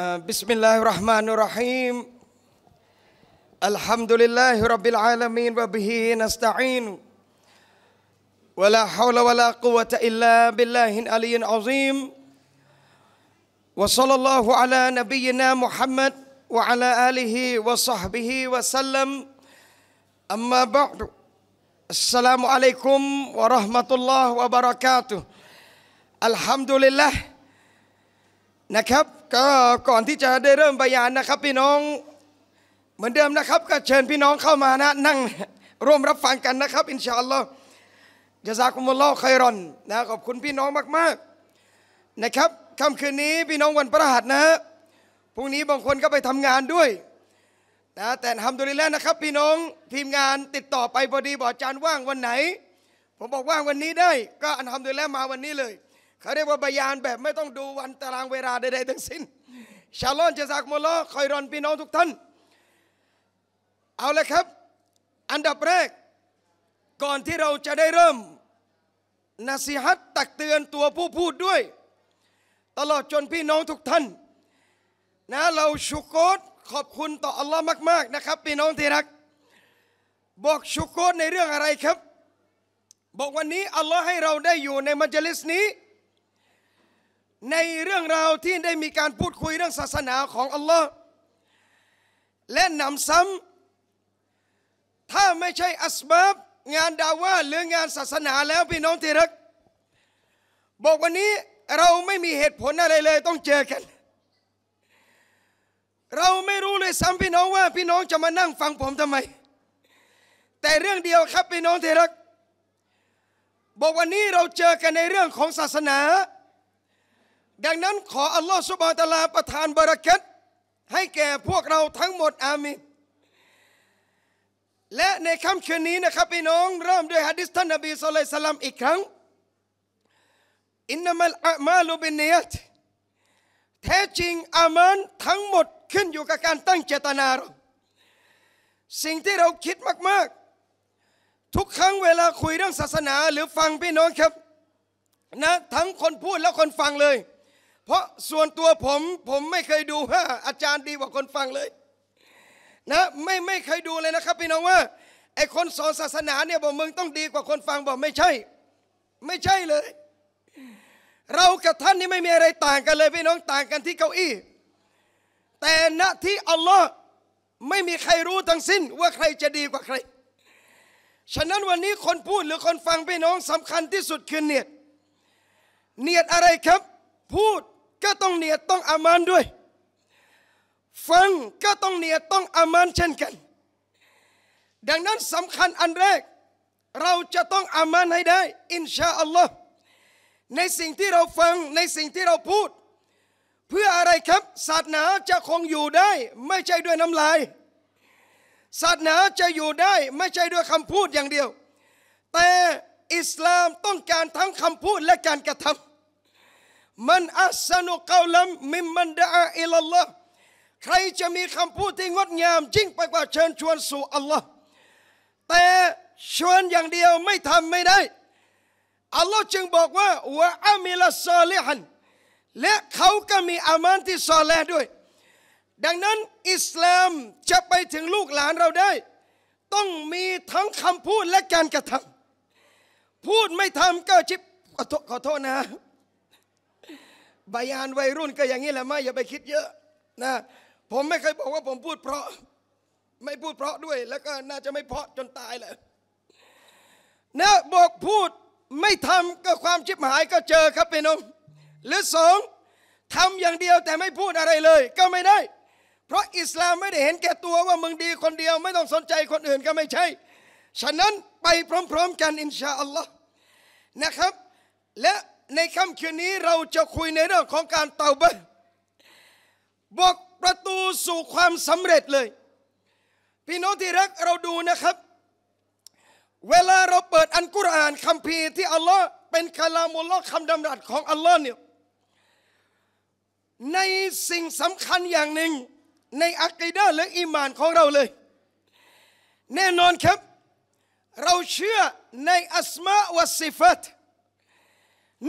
آه، بسم الله الرحمن الرحيم الحمد لله رب العالمين وبه نستعين ولا حول ولا قوة إلا بالله العلي العظيم وصلى الله على نبينا محمد وعلى آله وصحبه وسلم أما بعد السلام عليكم ورحمة الله وبركاته الحمد لله نكب ก็ก่อนที่จะได้เริ่มบยานนะครับ พี่น้องเหมือนเดิมนะครับ ก็เชิญพี่น้องเข้ามานะ นั่งร่วมรับฟังกันนะครับอินชาอัลลอฮ์ยะซาคุมุลลอฮ์ไครอนนะขอบคุณพี่น้องมาก ๆ นะครับค่ำคืนนี้พี่น้องวันพระหัสนะพรุ่งนี้บางคนก็ไปทำงานด้วยนะแต่ทำดุลิแล้วนะครับ พี่น้องทีมงานติดต่อไปพอดีบอกอาจารย์ว่างวันไหน ผมบอกว่างวันนี้ได้ ก็อันทำดุลิแล้วมาวันนี้เลยเขาเรียกว่าบยานแบบไม่ต้องดูวันตารางเวลาใดๆทั้งสิ้น ชาลอนเจสักมุลอคอยรอนพี่น้องทุกท่าน เอาละครับ อันดับแรกก่อนที่เราจะได้เริ่มนสิฮัตตักเตือนตัวผู้พูดด้วย ตลอดจนพี่น้องทุกท่าน นะเราชุกรขอบคุณต่ออัลลอฮ์มาก ๆนะครับ พี่น้องที่รัก บอกชุกรในเรื่องอะไรครับ บอกวันนี้ อัลลอฮ์ให้เราได้อยู่ในมัจลิสนี้ในเรื่องราวที่ได้มีการพูดคุยเรื่องศาสนาของอัลลอฮ์และนำซ้ำถ้าไม่ใช่อัสบับงานดาว่าหรืองานศาสนาแล้วพี่น้องที่รัก บอกวันนี้เราไม่มีเหตุผลอะไรเลย ต้องเจอกัน เราไม่รู้เลยซ้ำพี่น้องว่าพี่น้องจะมานั่งฟังผมทำไม แต่เรื่องเดียวครับพี่น้องที่รัก บอกวันนี้เราเจอกันในเรื่องของศาสนาดังนั้นขออัลลอฮฺสุบานตะลาประทานบารักัตให้แก่พวกเราทั้งหมด อามินและในค่ำคืนนี้นะครับพี่น้อง เริ่มด้วยฮะดิษท่านนบีสุลัยสลัมอีกครั้งอินนามัลอามาลูบินเนียตแท้จริงอามันทั้งหมดขึ้นอยู่กับการตั้งเจตนาราสิ่งที่เราคิดมาก ๆ ทุกครั้งเวลาคุยเรื่องศาสนาหรือฟังพี่น้องครับนะทั้งคนพูดและคนฟังเลยเพราะส่วนตัวผมผมไม่เคยดูว่าอาจารย์ดีกว่าคนฟังเลย นะไม่ไม่เคยดูเลยนะครับ พี่น้องว่าไอคนสอนศาสนาเนี่ยบอกมึงต้องดีกว่าคนฟังบอกไม่ใช่ ไม่ใช่เลย เรากับท่านนี่ไม่มีอะไรต่างกันเลยพี่น้องต่างกันที่เก้าอี้ แต่ณที่อัลลอฮ์ไม่มีใครรู้ทั้งสิ้นว่าใครจะดีกว่าใคร ฉะนั้นวันนี้คนพูดหรือคนฟังพี่น้อง สำคัญที่สุดคือเนียดเนียดอะไรครับ พูดก็ต้องเนียต้องอามันด้วย ฟังก็ต้องเนียต้องอามันเช่นกัน ดังนั้นสำคัญอันแรก เราจะต้องอามันให้ได้ อินชาอัลลอฮ์ในสิ่งที่เราฟังในสิ่งที่เราพูด เพื่ออะไรครับศาสนาจะคงอยู่ได้ไม่ใช่ด้วยน้ำลายศาสนาจะอยู่ได้ไม่ใช่ด้วยคำพูดอย่างเดียว แต่อิสลามต้องการทั้งคำพูดและการกระทำมันอัสนุกาวลัมมิมันดาอิลลอห์ใครจะมีคำพูดที่งดงามยิ่งไปกว่าเชิญชวนสู่อัลลอฮ์แต่ชวนอย่างเดียวไม่ทำไม่ได้อัลลอฮ์จึงบอกว่าวะอามิลซอลิฮัน และเขาก็มีอามานที่ซอแลด้วย ดังนั้นอิสลามจะไปถึงลูกหลานเราได้ ต้องมีทั้งคำพูดและการกระทำพูดไม่ทำก็ชิบขอโทษนะบายานวัยรุ่นก็อย่างนี้แหละไม่อย่าไปคิดเยอะนะผมไม่เคยบอกว่าผมพูดเพราะ ไม่พูดเพราะด้วย แล้วก็น่าจะไม่เพราะจนตายแหละนะบอกพูดไม่ทำก็ความชิบหายก็เจอครับพี่น้องหรือสองทำอย่างเดียวแต่ไม่พูดอะไรเลย ก็ไม่ได้ เพราะอิสลามไม่ได้เห็นแก่ตัวว่ามึงดีคนเดียว ไม่ต้องสนใจคนอื่นก็ไม่ใช่ฉะนั้นไปพร้อมๆกัน อินชาอัลลอฮ์นะครับ และในค่ำคืนนี้เราจะคุยในเรื่องของการเตาบะบอกประตูสู่ความสำเร็จเลย พี่น้องที่รักเราดูนะครับ เวลาเราเปิดอันกุรอานคัมภีร์ที่อัลลอฮ์เป็นคาลามุลลอฮ์คำดำรัสของอัลลอฮ์เนี่ยในสิ่งสำคัญอย่างหนึ่งในอักีดาและอีมานของเราเลย แน่นอนครับ เราเชื่อในอัสมาวัสิฟัต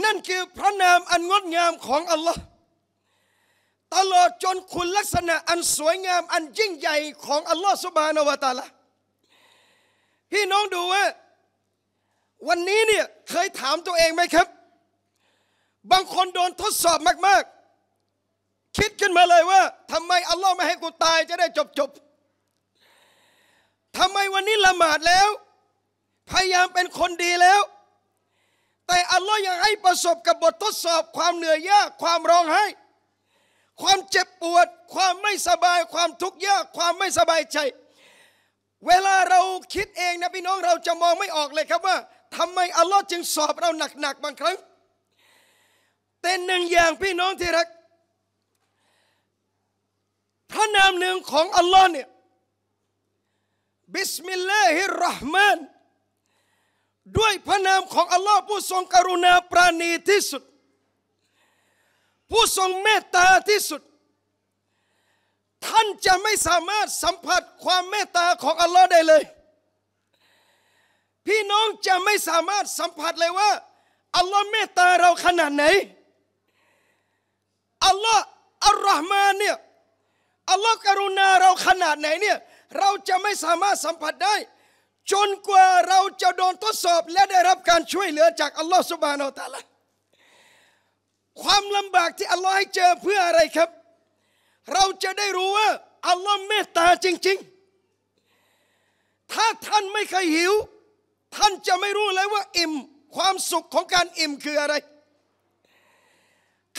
นั่นคือพระนามอันงดงามของอัลลอฮ์ตลอดจนคุณลักษณะ อันสวยงามอันยิ่งใหญ่ของอัลลอฮ์สุบานอวตาละพี่น้องดูว่า วันนี้เนี่ย เคยถามตัวเองไหมครับ บางคนโดนทดสอบมาก ๆ คิดขึ้นมาเลยว่าทำไมอัลลอฮ์ไม่ให้กูตายจะได้จบจบทำไมวันนี้ละหมาดแล้ว พยายามเป็นคนดีแล้วแต่อัลลอฮ์ยังให้ประสบกับบททดสอบความเหนื่อยยากความร้องไห้ ความเจ็บปวด ความไม่สบาย ความทุกข์ยากความไม่สบายใจ เวลาเราคิดเองนะ พี่น้องเราจะมองไม่ออกเลยครับว่า ทำไมอัลลอฮ์จึงสอบเราหนักๆบางครั้งแต่หนึ่งอย่างพี่น้องที่รักพระนามหนึ่งของอัลลอฮ์เนี่ยบิสมิลลาฮิรราะห์มานด้วยพระนามของอัลลอฮ์ผู้ทรงกรุณาปราณีที่สุด ผู้ทรงเมตตาที่สุด ท่านจะไม่สามารถสัมผัสความเมตตาของอัลลอฮ์ได้เลย พี่น้องจะไม่สามารถสัมผัสเลยว่าอัลลอฮ์เมตตาเราขนาดไหนอัลลอฮ์อัลลอฮ์มานเนี่ยอัลลอฮ์กรุณาเราขนาดไหนเนี่ยเราจะไม่สามารถสัมผัสได้จนกว่าเราจะโดนทดสอบและได้รับการช่วยเหลือจากอัลลอฮฺสุบานอตาลาความลำบากที่อัลลอฮ์ให้เจอเพื่ออะไรครับ เราจะได้รู้ว่า อัลลอฮ์เมตตาจริงๆ ถ้าท่านไม่เคยหิว ท่านจะไม่รู้เลยว่าอิ่ม ความสุขของการอิ่มคืออะไร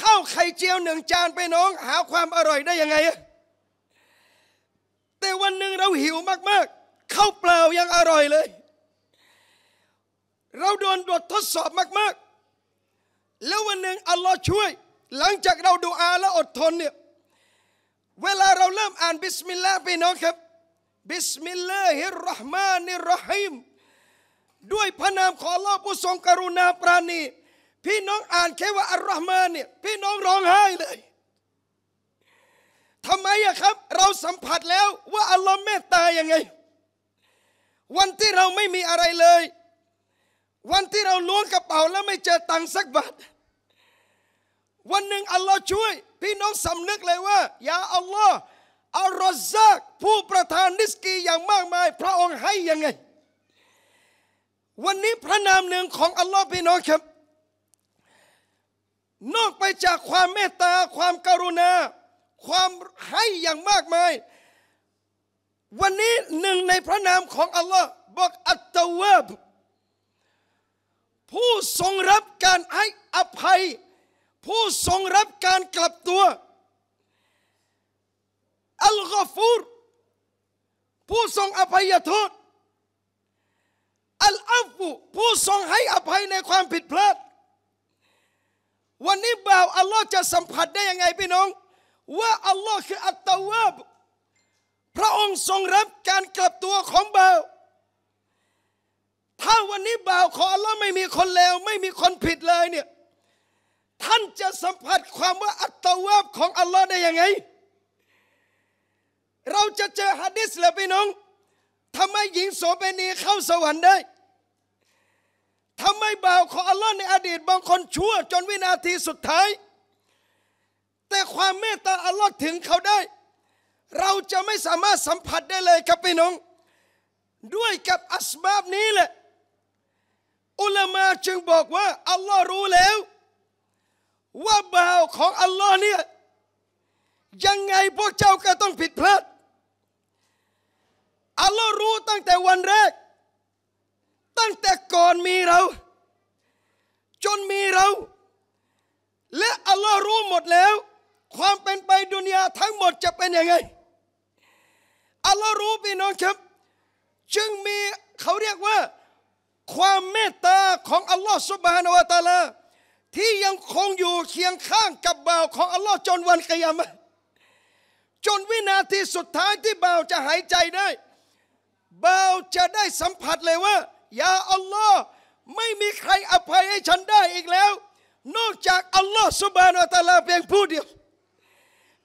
ข้าวไข่เจียวหนึ่งจานไปน้อง หาความอร่อยได้ยังไง แต่วันหนึ่งเราหิวมากๆข้าวเปล่ายังอร่อยเลย เราโดนบททดสอบมาก ๆ แล้ววันหนึ่งอัลลอฮ์ช่วย หลังจากเราดูอาและอดทนเนี่ยเวลาเราเริ่มอ่านบิสมิลลาห์พี่น้องครับ บิสมิลลาฮิรราะห์มานิรราะฮิมด้วยพระนามของอัลลอฮ์ผู้ทรงกรุณาปราณี พี่น้องอ่านแค่ว่า อัลลอฮ์มาเนี่ยพี่น้องร้องไห้เลยทำไมอะครับ เราสัมผัสแล้วว่า อัลลอฮ์เมตตายังไงวันที่เราไม่มีอะไรเลย วันที่เราล้วงกระเป๋าแล้วไม่เจอตังค์สักบาทวันหนึ่งอัลลอฮ์ช่วย พี่น้องสำนึกเลยว่าอย่าอัลลอฮ์อัลรอซักผู้ประทานนิสกีอย่างมากมาย พระองค์ให้ยังไง วันนี้พระนามหนึ่งของอัลลอฮ์พี่น้องครับ นอกไปจากความเมตตาความกรุณา ความให้อย่างมากมายวันนี้หนึ่งในพระนามของอัลลอฮ์บอกอัตตะวบผู้ทรงรับการให้อภัย ผู้ทรงรับการกลับตัวอัลกอฟูรผู้ทรงอภัยโทษอัลอัฟุผู้ทรงให้อภัยในความผิดพลาด วันนี้บ่าวอัลลอฮ์จะสัมผัสได้ยังไงพี่น้อง ว่าอัลลอฮ์คืออัตตะวบพระองค์ทรงรับการกลับตัวของบ่าว ถ้าวันนี้บ่าวขอแล้วไม่มีคนเลวไม่มีคนผิดเลยเนี่ยท่านจะสัมผัสความว่า อัตวาบของ อัลลอฮ์ได้ยังไง เราจะเจอฮะดิษเลยพี่น้องทำไมหญิงโสเภณีเข้าสวรรค์ได้ทำไมบ่าวของอัลลอฮ์ในอดีตบางคนชั่ว จนวินาทีสุดท้าย แต่ความเมตตาอัลลอฮ์ถึงเขาได้เราจะไม่สามารถสัมผัสได้เลยครับพี่น้อง ด้วยกับอัสบาบนี้แหละ อุลามาจึงบอกว่าอัลลอฮ์รู้แล้ว ว่าบ่าวของอัลลอฮ์เนี่ยยังไงพวกเจ้าก็ต้องผิดพลาดอัลลอฮ์รู้ตั้งแต่วันแรก ตั้งแต่ก่อนมีเรา จนมีเรา และอัลลอฮ์รู้หมดแล้ว ความเป็นไปดุนยาทั้งหมดจะเป็นยังไงอัลลอฮ์รู้พี่น้องครับ จึงมีเขาเรียกว่า ความเมตตาของอัลลอฮ์สุบฮานาวะตาลาที่ยังคงอยู่เคียงข้างกับบ่าวของอัลลอฮ์จนวันกิยามะจนวินาทีสุดท้ายที่บ่าวจะหายใจได้บ่าวจะได้สัมผัสเลยว่ายาอัลลอฮ์ไม่มีใครอภัยให้ฉันได้อีกแล้วนอกจากอัลลอฮ์สุบานอัตลาเพียงผู้เดียว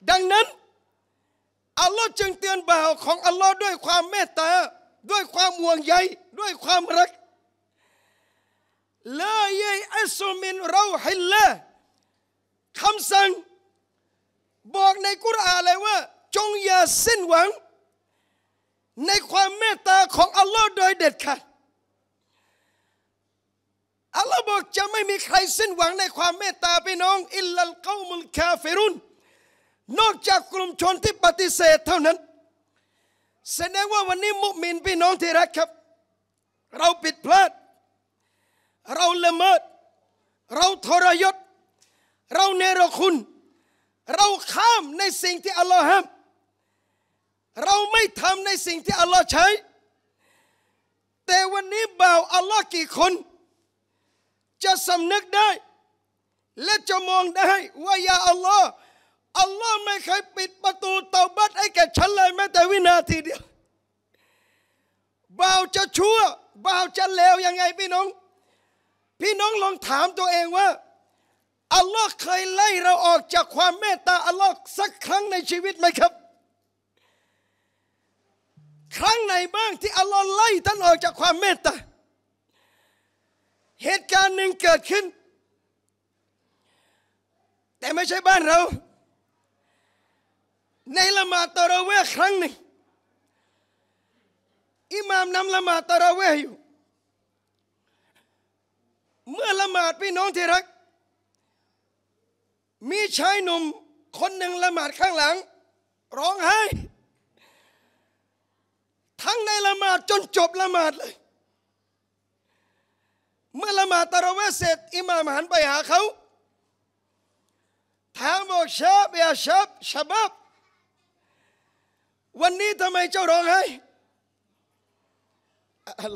ดังนั้นอัลลอฮ์จึงเตือนบ่าวของอัลลอฮ์ด้วยความเมตตาด้วยความห่วงใยด้วยความรักลยเยอัสมินเราให้ละคำสั่ง บอกในกุรอานเลยว่า จงอย่าสิ้นหวัง ในความเมตตาของอัลลอฮ์โดยเด็ดขาดอัลลอฮ์บอกจะไม่มีใครสิ้นหวังในความเมตตาพี่น้องอิลลัลกอมุลคาเฟรุนนอกจากกลุ่มชนที่ปฏิเสธเท่านั้นแสดงว่าวันนี้มุมินพี่น้องที่รักครับ เราปิดพลาด เราละเมิดเราทรยศ เราเนรคุณ เราข้ามในสิ่งที่อัลลอฮ์ห้ามเราไม่ทำในสิ่งที่อัลลอฮ์ใช้แต่วันนี้บ่าวอัลลอฮ์กี่คน จะสำนึกได้ และจะมองได้ว่ายาอัลลอฮ์อัลลอฮ์ไม่เคยปิดประตูเตาบัตให้แก่ฉันเลยแม้แต่วินาทีเดียว บ่าวจะชั่วบ่าวจะเลวยังไงพี่น้อง พี่น้องลองถามตัวเองว่าอัลลอฮ์เคยไล่เราออกจากความเมตตาอัลลอฮ์สักครั้งในชีวิตไหมครับ ครั้งไหนบ้างที่ อัลลอฮ์ไล่ท่านออกจากความเมตตา เหตุการณ์หนึ่งเกิดขึ้น แต่ไม่ใช่บ้านเราในละหมาดตะระเวครั้งหนึ่งอิหมามนำละหมาดตะระเวอยู่เมื่อละหมาดพี่น้องที่รักมีชายหนุ่มคนหนึ่งละหมาดข้างหลัง ร้องไห้ ทั้งในละหมาดจนจบละหมาดเลย เมื่อละหมาดตะระเวเสร็จ อิหมามหันไปหาเขาถามบอกชาบยาชาบชาบับวันนี้ทำไมเจ้าร้องไห้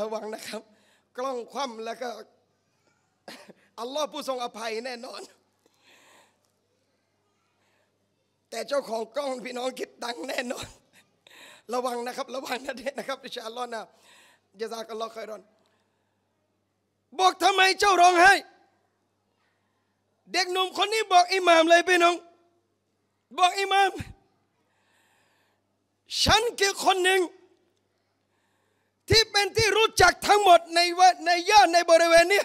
ระวังนะครับ กล้องคว่ำแล้วก็อัลลอฮ์ผู้ทรงอภัยแน่นอน แต่เจ้าของกล้องพี่น้องคิดดังแน่นอน ระวังนะครับระวังนะเด็นะครับดิชาอัลลอนนะยะซากัลลอฮ์คอรอนบอกทำไมเจ้าร้องไห้ เด็กหนุ่มคนนี้บอกอิหมามเลยพี่น้อง บอกอิหมามฉันคือคนหนึ่งที่เป็นที่รู้จักทั้งหมดในในย่านในบริเวณนี้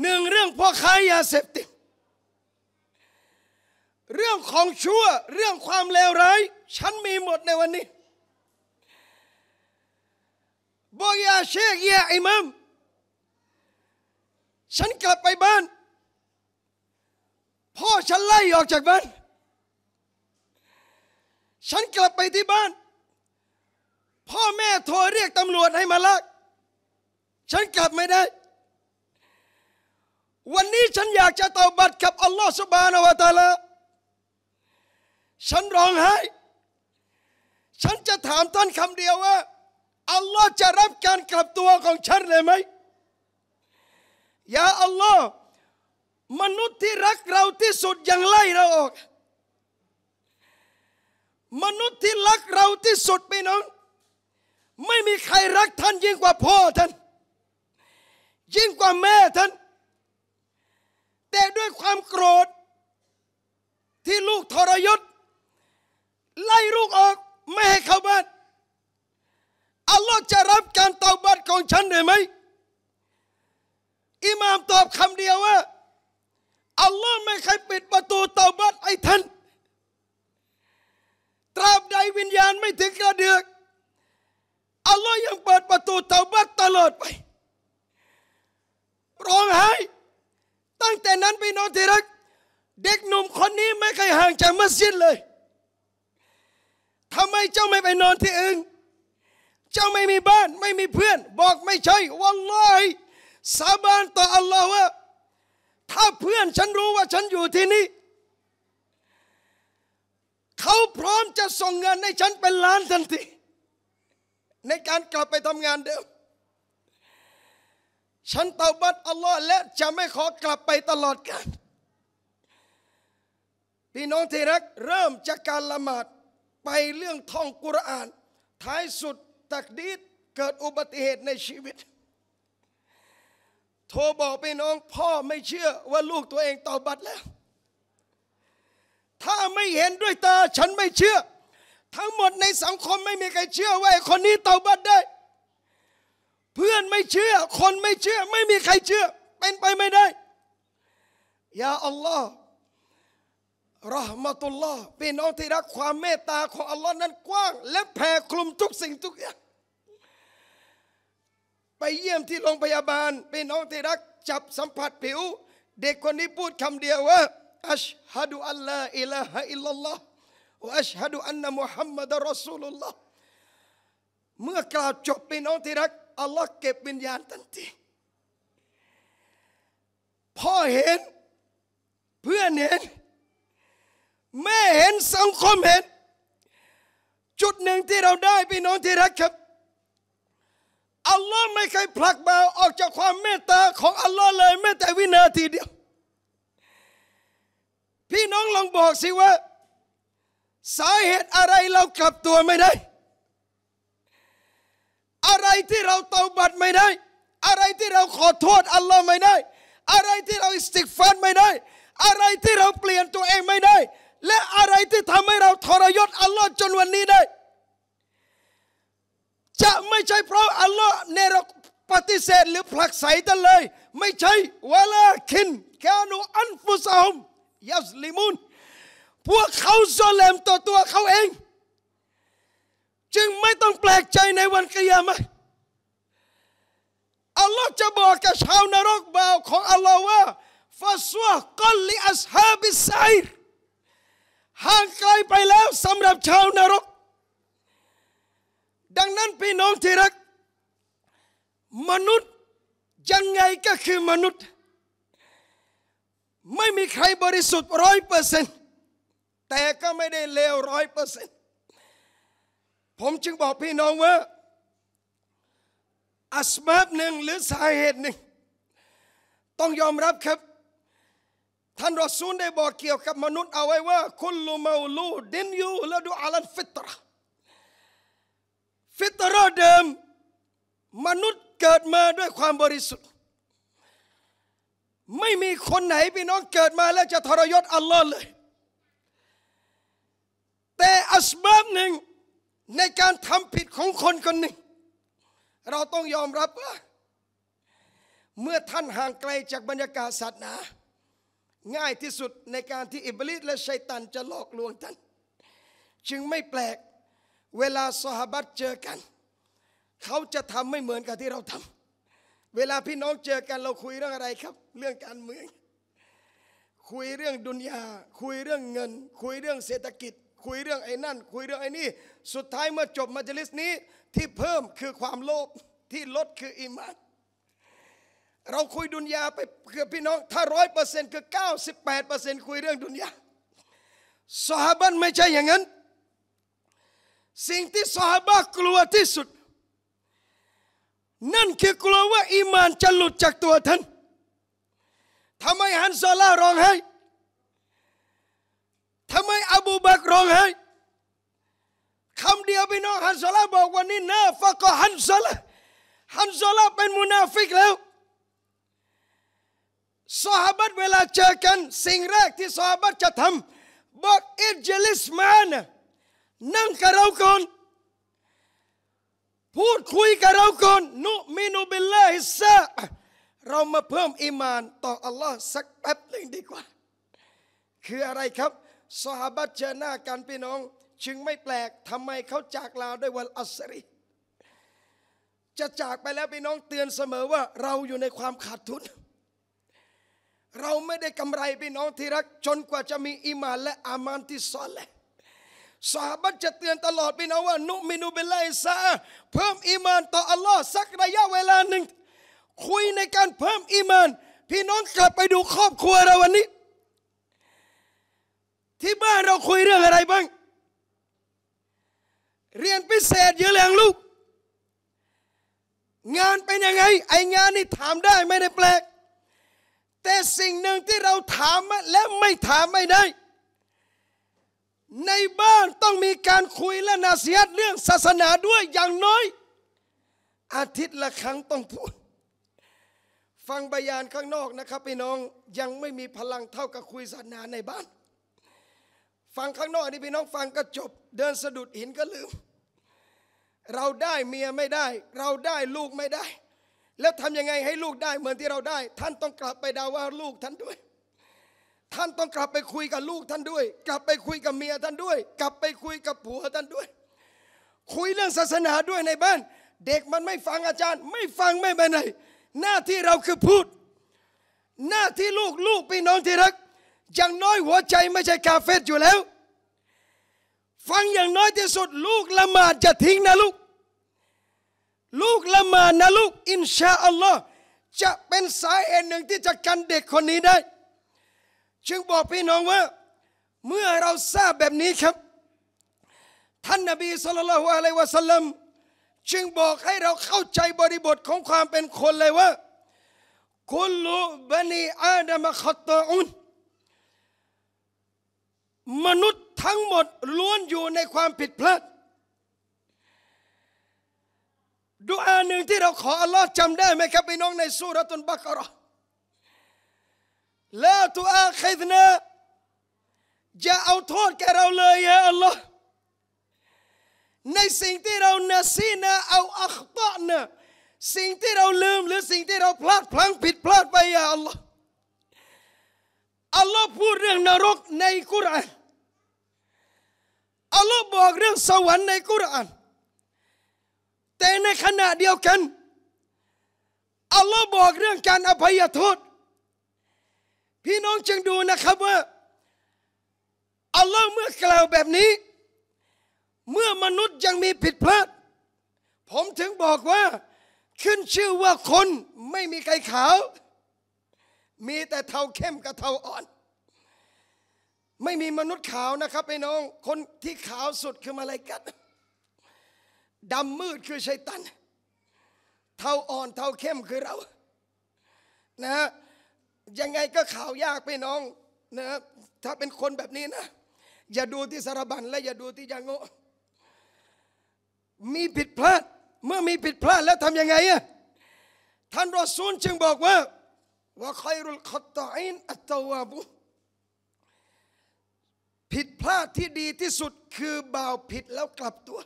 หนึ่งเรื่องพ่อค้ายาเสพติดเรื่องของชั่วเรื่องความเลวร้ายฉันมีหมดในวันนี้บอกยาเชกยาอิมัมฉันกลับไปบ้านพ่อฉันไล่ออกจากบ้านฉันกลับไปที่บ้าน พ่อแม่โทรเรียกตำรวจให้มาลัก ฉันกลับไม่ได้ วันนี้ฉันอยากจะตอบัตกับอัลลอฮฺสุบานอวตาละฉันร้องไห้ ฉันจะถามท่านคำเดียวว่าอัลลอฮ์จะรับการกลับตัวของฉันเลยไหมยาอัลลอฮ์มนุษย์ที่รักเราที่สุดยังไล่เราออกมนุษย์ที่รักเราที่สุดพี่น้อง ไม่มีใครรักท่านยิ่งกว่าพ่อท่าน ยิ่งกว่าแม่ท่าน แต่ด้วยความโกรธที่ลูกทรยศไล่ลูกออก ไม่ให้เข้าบ้านอัลลอฮ์จะรับการตอบบัตของฉันได้ไหมอิหม่ามตอบคำเดียวว่าอัลลอฮ์ไม่เคยปิดประตูตอบัตไอ้ท่านตราบใดวิญญาณไม่ถึงกระเดือกอัลลอฮ์ยังเปิดประตูเตาบัตตลอดไป ร้องไห้ตั้งแต่นั้นไปนอนที่รัก เด็กหนุ่มคนนี้ไม่เคยห่างจากมัสยิดเลยทำไมเจ้าไม่ไปนอนที่อื่น เจ้าไม่มีบ้าน ไม่มีเพื่อน บอกไม่ใช่วันลอยสาบานต่ออัลลอฮ์ว่าถ้าเพื่อนฉันรู้ว่าฉันอยู่ที่นี่เขาพร้อมจะส่งเงินให้ฉันเป็นล้านทันทีในการกลับไปทำงานเดิม ฉันเตาบัตอัลลอฮ์และจะไม่ขอกลับไปตลอดกาล พี่น้องที่รักเริ่มจากการละหมาดไปเรื่องท่องกุรอาน ท้ายสุดตักดีดเกิดอุบัติเหตุในชีวิต โทรบอกพี่น้องพ่อไม่เชื่อว่าลูกตัวเองตอบัตแล้วถ้าไม่เห็นด้วยตาฉันไม่เชื่อ ทั้งหมดในสังคมไม่มีใครเชื่อว่าคนนี้เตาบัตได้ เพื่อนไม่เชื่อคนไม่เชื่อ ไม่มีใครเชื่อ เป็นไปไม่ได้ยาอัลลอฮ์รหมตุลลอฮ์พี่น้องที่รัก ความเมตตาของอัลลอฮ์นั้นกว้างและแผ่คลุมทุกสิ่งทุกอย่างไปเยี่ยมที่โรงพยาบาลพี่น้องที่รัก จับสัมผัสผิว เด็กคนนี้พูดคำเดียวว่าอัชฮะดุอัลล์อิลาฮะอิลลัลลอฮ์วอัชฮะดุอันนมุฮัมมัดรอสูลุลลอฮ์เมื่อกล่าวจบพี่น้องที่รักอัลลอฮ์เก็บวิญญาณทันทีพ่อเห็นเพื่อนเห็นแม่เห็นสังคมเห็น จุดหนึ่งที่เราได้พี่น้องที่รักครับอัลลอฮ์ไม่เคยผลักเบาออกจากความเมตตาของอัลลอฮ์เลยแม้แต่วินาทีเดียวพี่น้องลองบอกสิว่าสาเหตุอะไรเรากลับตัวไม่ได้ อะไรที่เราเตาบัดไม่ได้ อะไรที่เราขอโทษอัลลอฮ์ไม่ได้ อะไรที่เราอิสติกฟันไม่ได้ อะไรที่เราเปลี่ยนตัวเองไม่ได้ และอะไรที่ทำให้เราทรยศอัลลอฮ์จนวันนี้ได้ จะไม่ใช่เพราะอัลลอฮ์เนรปฏิเสธหรือผลักไสแต่เลย ไม่ใช่วะลาคินแคนูอันฟุซอุมยัสลิมุนพวกเขาโซเลมต่อตัวเขาเอง จึงไม่ต้องแปลกใจในวันกียามะอัลลอฮ์จะบอกกับชาวนรกบ่าวของอัลลอฮ์ว่าฟาสวะกัลลิอัสฮาบิสไซร์ห่างไกลไปแล้วสำหรับชาวนรก ดังนั้นพี่น้องที่รัก มนุษย์ยังไงก็คือมนุษย์ไม่มีใครบริสุทธิ์ร้อยเปอร์เซนต์แต่ก็ไม่ได้เลวร้อยเปอร์เซนต์ผมจึงบอกพี่น้องว่าอสมบหนึ่งหรือสาเหตุหนึ่งต้องยอมรับครับ ท่านรอซูลได้บอกเกี่ยวกับ มนุษย์เอาไว้ว่า คุลูมาลูดินยูและดูอาลันฟิตรฟิตรเดิมมนุษย์เกิดมาด้วยความบริสุทธิ์ไม่มีคนไหนพี่น้องเกิดมาแล้วจะทรยศอัลลอฮ์เลย แต่อัสบับหนึ่งในการทำผิดของคนคนหนึ่งเราต้องยอมรับว่าเมื่อท่านห่างไกลจากบรรยากาศศาสนา ง่ายที่สุดในการที่อิบลิสและชัยตันจะหลอกลวงท่าน จึงไม่แปลกเวลาสหบัตเจอกันเขาจะทำไม่เหมือนกับที่เราทำเวลาพี่น้องเจอกันเราคุยเรื่องอะไรครับเรื่องการเมืองคุยเรื่องดุนยาคุยเรื่องเงิน คุยเรื่องเศรษฐกิจ คุยเรื่องไอ้นั่น คุยเรื่องไอ้นี่สุดท้ายเมื่อจบมัจลิสนี้ที่เพิ่มคือความโลภที่ลดคืออิมาน เราคุยดุนยาไปเกือบพี่น้องถ้าร้อยเปอร์เซ็นต์คือเก้าสิบแปดเปอร์เซ็นต์คุยเรื่องดุนยาสหบันไม่ใช่อย่างนั้น สิ่งที่สหบันกลัวที่สุด นั่นคือกลัวว่าอิมานจะหลุดจากตัวท่านทำไมฮันซาลาร้องไห้ทำไมอบูบักร้องไห้คำเดียวพี่น้องฮันซาลาบอกวันนี้นาฟะก็ฮันซาลาฮันซาลาเป็นมุนาฟิกแล้วสหายเวลาเจอกันสิ่งแรกที่สหายจะทำบอกอิจลิสมานนั่งกับเราก่อนพูดคุยกับเราก่อนนุมินุบิลลาฮิสซาเรามาเพิ่มอิมาน ต่ออัลลอฮ์สักแป๊บหนึ่งดีกว่า คืออะไรครับสหบัตเจอหน้ากันพี่น้อง จึงไม่แปลกทำไมเขาจากลาด้วยวันอัสริ จะจากไปแล้วพี่น้องเตือนเสมอว่า เราอยู่ในความขาดทุน เราไม่ได้กำไรพี่น้องที่รักจนกว่าจะมีอิมาน และอามานที่ซอนแหละสาบัตจะเตือนตลอดพี่น้องว่านุมินูเบลัยซาเพิ่มอิมานต่ออัลลอฮ์สักระยะเวลาหนึ่งคุยในการเพิ่มอีมานพี่น้องกลับไปดูครอบครัวเราวันนี้ ที่บ้านเราคุยเรื่องอะไรบ้างเรียนพิเศษ เยอะแรงลูก งานเป็นยังไง ไองานนี่ถามได้ไม่ได้แปลก แต่สิ่งหนึ่งที่เราถาม และไม่ถามไม่ได้ ในบ้านต้องมีการคุยและนาเสียดเรื่องศาสนาด้วยอย่างน้อย อาทิตย์ละครั้งต้องพูดฟังบยานข้างนอกนะครับพี่น้องยังไม่มีพลังเท่ากับคุยศาสนาในบ้านฟังข้างนอกนี่พี่น้องฟังก็จบเดินสะดุดหินก็ลืมเราได้เมียไม่ได้ เราได้ลูกไม่ได้ แล้วทำยังไงให้ลูกได้เหมือนที่เราได้ ท่านต้องกลับไปดาว่าลูกท่านด้วย ท่านต้องกลับไปคุยกับลูกท่านด้วย กลับไปคุยกับเมียท่านด้วย กลับไปคุยกับผัวท่านด้วย คุยเรื่องศาสนาด้วยในบ้าน เด็กมันไม่ฟังอาจารย์ ไม่ฟังไม่ไปไหนหน้าที่เราคือพูด หน้าที่ลูกลูกพี่น้องที่รักอย่างน้อยหัวใจไม่ใช่กาเฟ่อยู่แล้ว ฟังอย่างน้อยที่สุดลูกละหมาดจะทิ้งนะลูก ลูกละหมาดนะลูกอินชาอัลลอฮ์จะเป็นสาเหตุหนึ่งที่จะกันเด็กคนนี้ได้จึงบอกพี่น้องว่า เมื่อเราทราบแบบนี้ครับ ท่านนบีสุลต่านละฮ์อะลัยวะสัลลัมจึงบอกให้เราเข้าใจบริบทของความเป็นคนเลยว่าคุลูบันีอาดามคขตอุนมนุษย์ทั้งหมดล้วนอยู่ในความผิดพลาดดูอาหนึ่งที่เราขออัลลอฮ์จำได้ไหมครับพี่น้องในสุรตุนบักรอลาตุอาใครนะจะเอาโทษแกเราเลยยะอัลลอฮ์ในสิ่งที่เรานาซีนะเอาอัคตะนะสิ่งที่เราลืมหรือสิ่งที่เราพลาดพลั้งผิดพลาดไปอย่าอัลลอฮ์อัลลอฮ์พูดเรื่องนรกในกุรานอัลลอฮ์บอกเรื่องสวรรค์ในกุรานแต่ในขณะเดียวกันอัลลอฮ์บอกเรื่องการอภัยโทษพี่น้องจึงดูนะครับว่าอัลลอฮ์เมื่อกล่าวแบบนี้เมื่อมนุษย์ยังมีผิดพลาดผมถึงบอกว่าขึ้นชื่อว่าคนไม่มีใครขาว มีแต่เทาเข้มกับเทาอ่อน ไม่มีมนุษย์ขาวนะครับไอ้น้อง คนที่ขาวสุดคือมาลายกัดดำมืดคือชัยตันเทาอ่อนเทาเข้มคือเรานะฮะยังไงก็ขาวยากไปน้องนะถ้าเป็นคนแบบนี้นะอย่าดูที่สารบัญและอย่าดูที่ยางโงมีผิดพลาดเมื่อมีผิดพลาดแล้วทำยังไงอะท่านรอซูลจึงบอกว่าว่าใครรุลขต่ออินอัตตวาบุผิดพลาดที่ดีที่สุดคือบ่าวผิดแล้วกลับตัว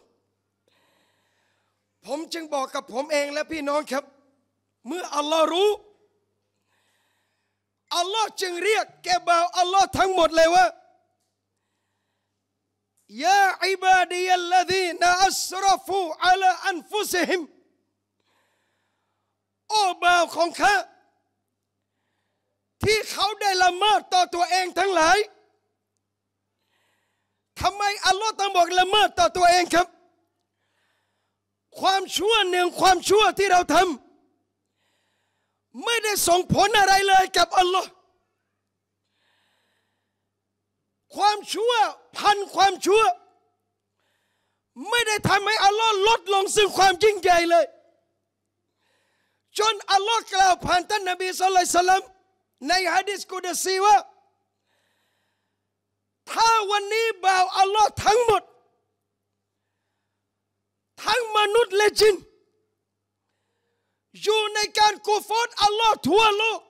ผมจึงบอกกับผมเองและพี่น้องครับ เมื่ออัลลอฮ์รู้อัลลอฮ์จึงเรียกแกบ่าวอัลลอฮ์ทั้งหมดเลยว่ายาอิบาดียัลลดีนอัสรฟูอัลอันฟุซิฮิมโอ้บ่าวของข้าที่เขาได้ละเมิดต่อตัวเองทั้งหลายทำไมอัลลอฮ์ต้องบอกละเมิดต่อตัวเองครับ ความชั่วหนึ่งความชั่วที่เราทำไม่ได้ส่งผลอะไรเลยกับอัลลอฮ์ความชั่วพันความชั่วไม่ได้ทำให้อัลลอฮ์ลดลงซึ่งความยิ่งใหญ่เลย จนอัลลอฮ์กล่าวผ่านท่านนบีสุลัยสลัมในฮะดิษกุดซีว่าถ้าวันนี้บ่าวอัลลอฮ์ทั้งหมด ทั้งมนุษย์และจินอยู่ในการกูฟอดอัลลอฮ์ทั่วโลก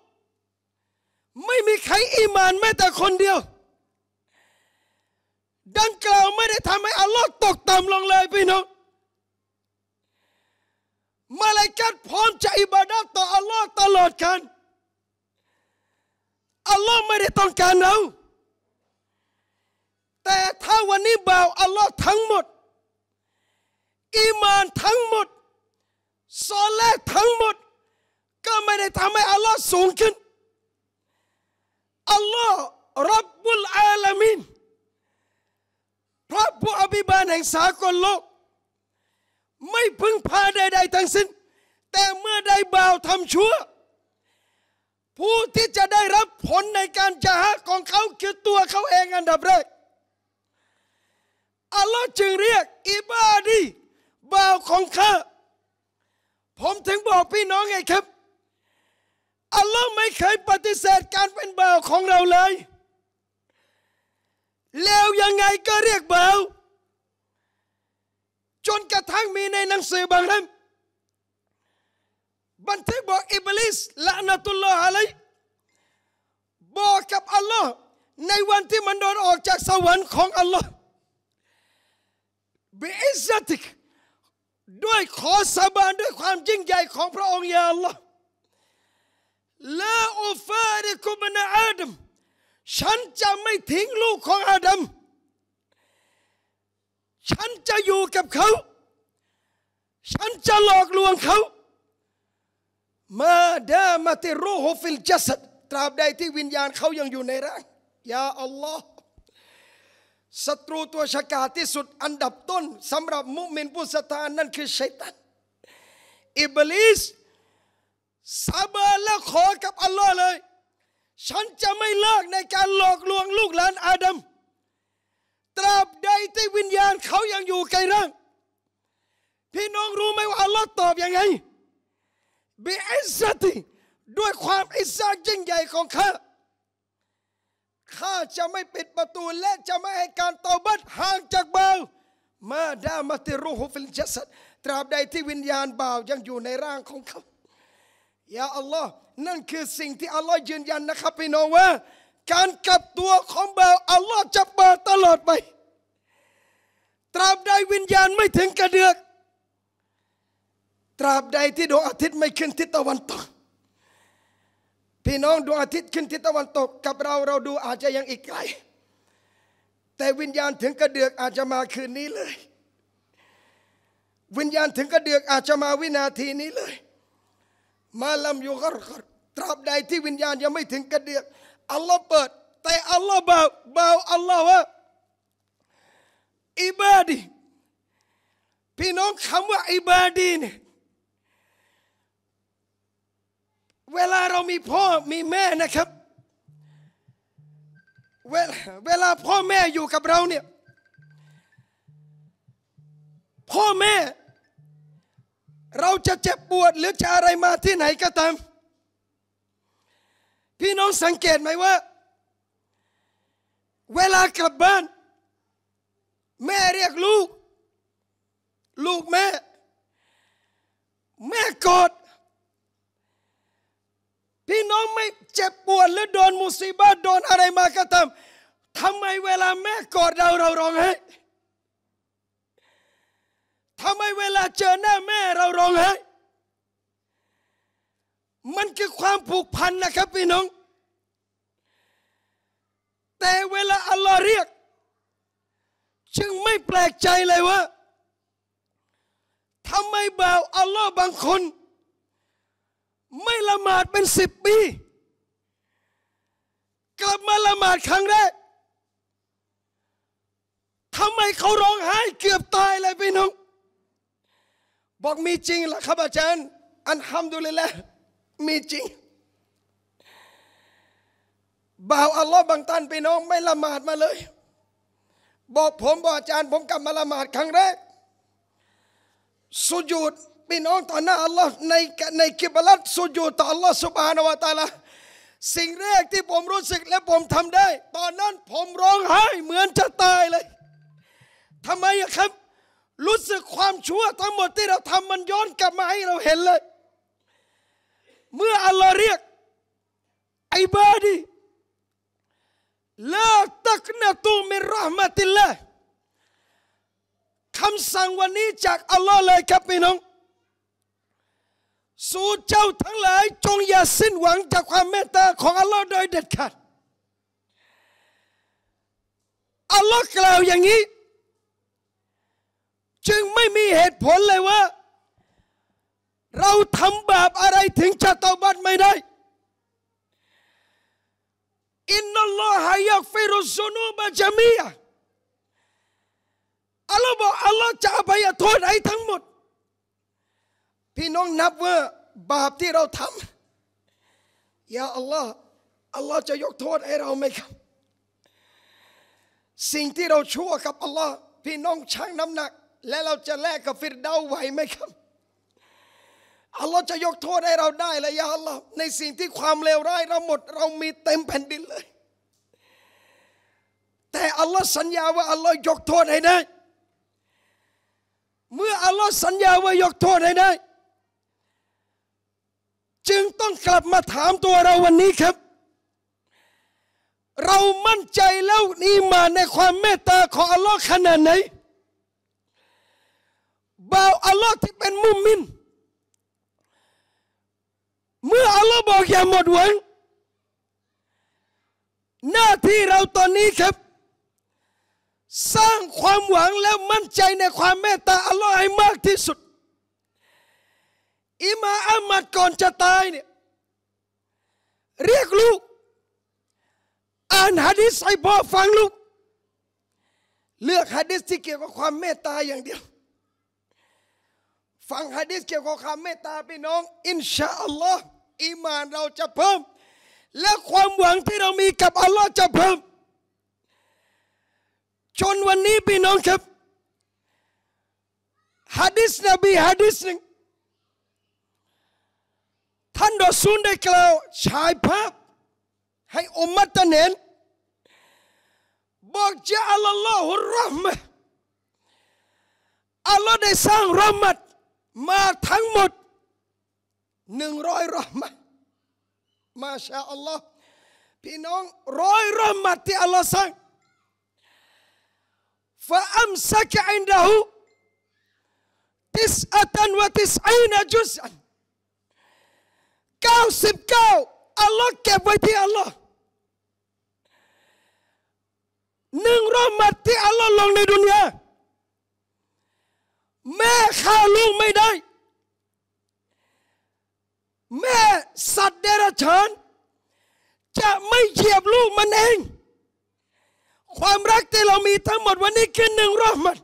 ไม่มีใครอิมานแม้แต่คนเดียวดังกล่าวไม่ได้ทำให้อัลลอฮ์ตกต่ำลงเลยพี่น้องมาลายกัดพร้อมจะอิบาดาต่ออัลลอฮ์ตลอดกันอัลลอฮ์ไม่ได้ต้องการเราแต่ถ้าวันนี้บ่าวอัลลอฮ์ทั้งหมดอีมานทั้งหมดซอลแลทั้งหมด ก็ไม่ได้ทำให้อัลลอฮ์สูงขึ้นอัลลอฮ์รับบุลอาลามินพราะผู้อภิบาลแห่งสากลโลกไม่พึ่งพาใดๆทั้งสิ้น แต่เมื่อได้บ่าวทำชั่วผู้ที่จะได้รับผลในการจะฮะของเขาคือตัวเขาเองอันดับแรกอัลลอฮ์จึงเรียกอิบาดีบ่าวของข้าผมถึงบอกพี่น้องไงครับอัลลอฮ์ไม่เคยปฏิเสธการเป็นบ่าวของเราเลยแล้วยังไงก็เรียกเบาจนกระทั่งมีในหนังสือบางเล่มบันทึกบอกอิบลิสละนตุลลอฮ์อะไรบอกกับอัลลอฮ์ในวันที่มันโดนออกจากสวรรค์ของอัลลอฮ์บิอิซติกด้วยขอสาบานด้วยความยิ่งใหญ่ของพระองค์ยาอัลลอฮ์ลาอูฟาริกุมนาอาดัมฉันจะไม่ทิ้งลูกของอาดัม ฉันจะอยู่กับเขา ฉันจะหลอกลวงเขา มาดามาติรูฮุฟิลจัสดตราบใดที่วิญญาณเขายังอยู่ในร่าง ยาอัลลอฮ์ศัตรูตัวฉกาจที่สุดอันดับต้นสำหรับมุมินผู้สถานั่นคือชัยตัน อิบลิสสาบานและขอกับอัลลอฮ์เลยฉันจะไม่เลิกในการหลอกลวงลูกหลานอาดัมตราบใดที่วิญญาณเขายังอยู่ในร่างพี่น้องรู้ไหมว่าอัลลอฮ์ตอบอยังไงบิอิสติด้วยความอิสระยิ่งใหญ่ของข้าข้าจะไม่ปิดประตูและจะไม่ให้การตอบัดห่างจากเบามาดามาติรูฮุฟิลจัสตราบใดที่วิญญาณบ่าวยังอยู่ในร่างของเขายาอัลลอฮ์นั่นคือสิ่งที่อัลลอฮ์ยืนยันนะครับ พี่น้องว่า การกลับตัวของบ่าวอัลลอฮ์จะเปิดตลอดไปตราบใดวิญญาณไม่ถึงกระเดือกตราบใดที่ดวงอาทิตย์ไม่ขึ้นทิศตะวันตก พี่น้องดวงอาทิตย์ขึ้นทิศตะวันตก กับเราเราดูอาจจะยังอีกไกลแต่วิญญาณถึงกระเดือกอาจจะมาคืนนี้เลย วิญญาณถึงกระเดือกอาจจะมาวินาทีนี้เลยมาลัมยูกรกรตราบใดที่วิญญาณยังไม่ถึงกระเดียกอัลลอฮ์เปิดแต่อัลลอฮ์เบาเบาอัลลอฮ์ว่าอิบาดีพี่น้องคำว่าอิบาดีเนี่ยเวลาเรามีพ่อมีแม่นะครับเวเวลาพ่อแม่อยู่กับเราเนี่ยพ่อแม่เราจะเจ็บปวดหรือจะอะไรมาที่ไหนก็ตามพี่น้องสังเกตไหมว่า เวลากลับบ้านแม่เรียกลูก ลูกแม่แม่กอดพี่น้องไม่เจ็บปวด หรือโดนมุสีบ้าโดนอะไรมาก็ตามทำไมเวลาแม่กอดเราเราร้องไห้ทำไมเวลาเจอหน้าแม่เราร้องไห้ มันคือความผูกพันนะครับ พี่น้อง แต่เวลาอัลลอฮ์เรียก จึงไม่แปลกใจเลยว่าทำไมบ่าวอัลลอฮ์บางคน ไม่ละหมาดเป็นสิบปี กลับมาละหมาดครั้งแรกทำไมเขาร้องไห้ เกือบตายเลยพี่น้องบอกมีจริงเหรอครับอาจารย์ อันทำดูเลแลละมีจริงบ่าวอัลลอฮ์บางท่านไปน้องไม่ละหมาดมาเลย บอกผมบอกอาจารย์ผมกลับมาละหมาดครั้งแรก สุญูดพี่น้องต่อหน้าอัลลอฮ์ในในกิบลัดสุญูดต่ออัลลอฮ์สุบฮานาวะตาละสิ่งแรกที่ผมรู้สึกและผมทำได้ ตอนนั้นผมร้องไห้เหมือนจะตายเลยทำไมครับรู้สึกความชั่วทั้งหมดที่เราทำมันย้อนกลับมาให้เราเห็นเลย เมื่ออัลลอฮ์เรียกไอ้บาดีลาตักนตูมิรห์มติลละคำสั่งวันนี้จากอัลลอฮ์เลยครับพี่น้องสู่เจ้าทั้งหลาย จงอย่าสิ้นหวังจากความเมตตาของอัลลอฮ์โดยเด็ดขาดอัลลอฮ์กล่าวอย่างนี้จึงไม่มีเหตุผลเลยว่าเราทำบาปอะไรถึงจะตอบัตไม่ได้ อินนัลลอฮะยักฟิรุซุนูบะจามียะอัลลอฮ์บอกอัลลอฮ์จะอภัยโทษให้ทั้งหมด พี่น้องนับว่าบาปที่เราทำยาอัลลอฮ์อัลลอฮ์จะยกโทษให้เราไหมครับ สิ่งที่เราชั่วกับอัลลอฮ์พี่น้องชั่งน้ำหนักและเราจะแลกกับฟิรเดาไหวไหมครับ อัลลอฮ์จะยกโทษให้เราได้เลยยาอัลลอฮ์ในสิ่งที่ความเลวร้ายเราหมด เรามีเต็มแผ่นดินเลย แต่อัลลอฮ์สัญญาว่าอัลลอฮ์ยกโทษให้ได้ เมื่ออัลลอฮ์สัญญาว่ายกโทษให้ได้ จึงต้องกลับมาถามตัวเราวันนี้ครับ เรามั่นใจแล้วนี่มาในความเมตตาของอัลลอฮ์ขนาดไหนบ่าวอัลลอฮ์ที่เป็นมุมิน เมื่ออัลลอฮ์บอกอย่าหมดหวังหน้าที่เราตอนนี้ครับสร้างความหวังและมั่นใจในความเมตตาอัลลอฮ์ให้มากที่สุด อิมาอามัดก่อนจะตายเนี่ยเรียกลูกอ่านฮะดิษให้พ่อฟังลูก เลือกฮะดิษที่เกี่ยวกับความเมตตาอย่างเดียวฟังฮะดิษเกี่ยวกับความเมตตาพี่น้องอินชาอัลลอฮ์อิมานเราจะเพิ่ม และความหวังที่เรามีกับอัลลอฮ์จะเพิ่มจนวันนี้พี่น้องครับฮะดิษนบีฮะดิษหนึ่งท่านดอซูนได้กล่าวชายภาพให้อุมมัตเนน บอกจะอัลลอฮุรรหมะอัลลอฮ์ได้สร้างรหมัดมาทั้งหมดหนึ่งร้อยรอหมัดมาชาอัลลอฮ์พี่น้องร้อยรอหมัดที่อัลลอฮ์สั่งฟะอัมสักอินดาหูทิสอัตันวะทิสอินาจุสันเก้าสิบเก้าอัลลอฮ์เก็บไว้ที่อัลลอฮ์หนึ่งรอหมัดที่อัลลอฮ์ลงในดุนยาแม่ฆ่าลูกไม่ได้ แม่สัตว์เดรัจฉานจะไม่เหยียบลูกมันเอง ความรักที่เรามีทั้งหมดวันนี้คือหนึ่งรอบมัน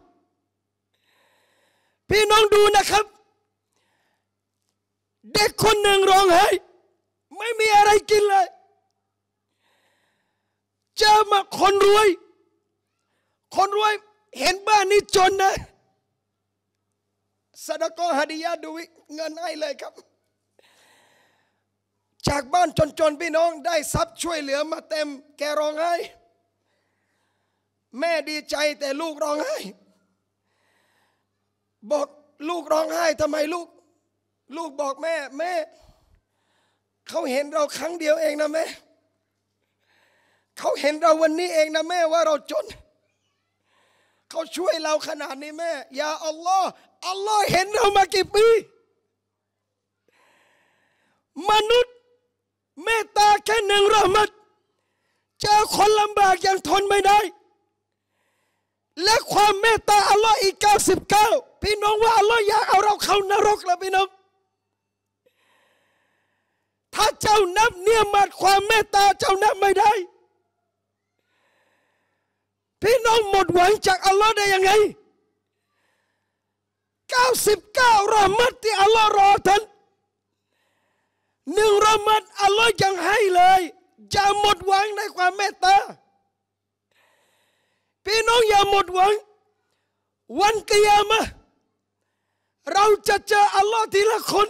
พี่น้องดูนะครับ เด็กคนหนึ่งร้องไห้ไม่มีอะไรกินเลย เจอมาคนรวย คนรวยเห็นบ้านนี้จนนะสดกฮัดียาดูเงินให้เลยครับ จากบ้านจนๆพี่น้อง ได้ทรัพย์ช่วยเหลือมาเต็ม แกร้องไห้แม่ดีใจแต่ลูกร้องไห้ บอกลูกร้องไห้ทำไมลูกลูกบอกแม่แม่เขาเห็นเราครั้งเดียวเองนะแม่เขาเห็นเราวันนี้เองนะแม่ว่าเราจนเขาช่วยเราขนาดนี้ แม่ยาอัลลอฮ์อัลลอฮ์เห็นเรามากี่ปี มนุษย์เมตตาแค่หนึ่งรหมัดเจอคนลำบากยังทนไม่ได้ และความเมตตาอัลลอฮ์อีก 99 พี่น้องว่าอัลลอฮ์อยากเอาเราเข้านรกแล้วพี่น้อง ถ้าเจ้านับเนี่ยมัดความเมตตาเจ้านับไม่ได้ พี่น้องหมดหวังจากอัลลอฮ์ได้ยังไง99รอมัดที่อัลลอฮ์รอท่านหนึ่งรอมัดอัลลอฮ์ยังให้เลยอย่าหมดหวังในความเมตตาพี่น้องอย่าหมดหวังวันกิยามะเราจะเจออัลลอฮ์ทีละคน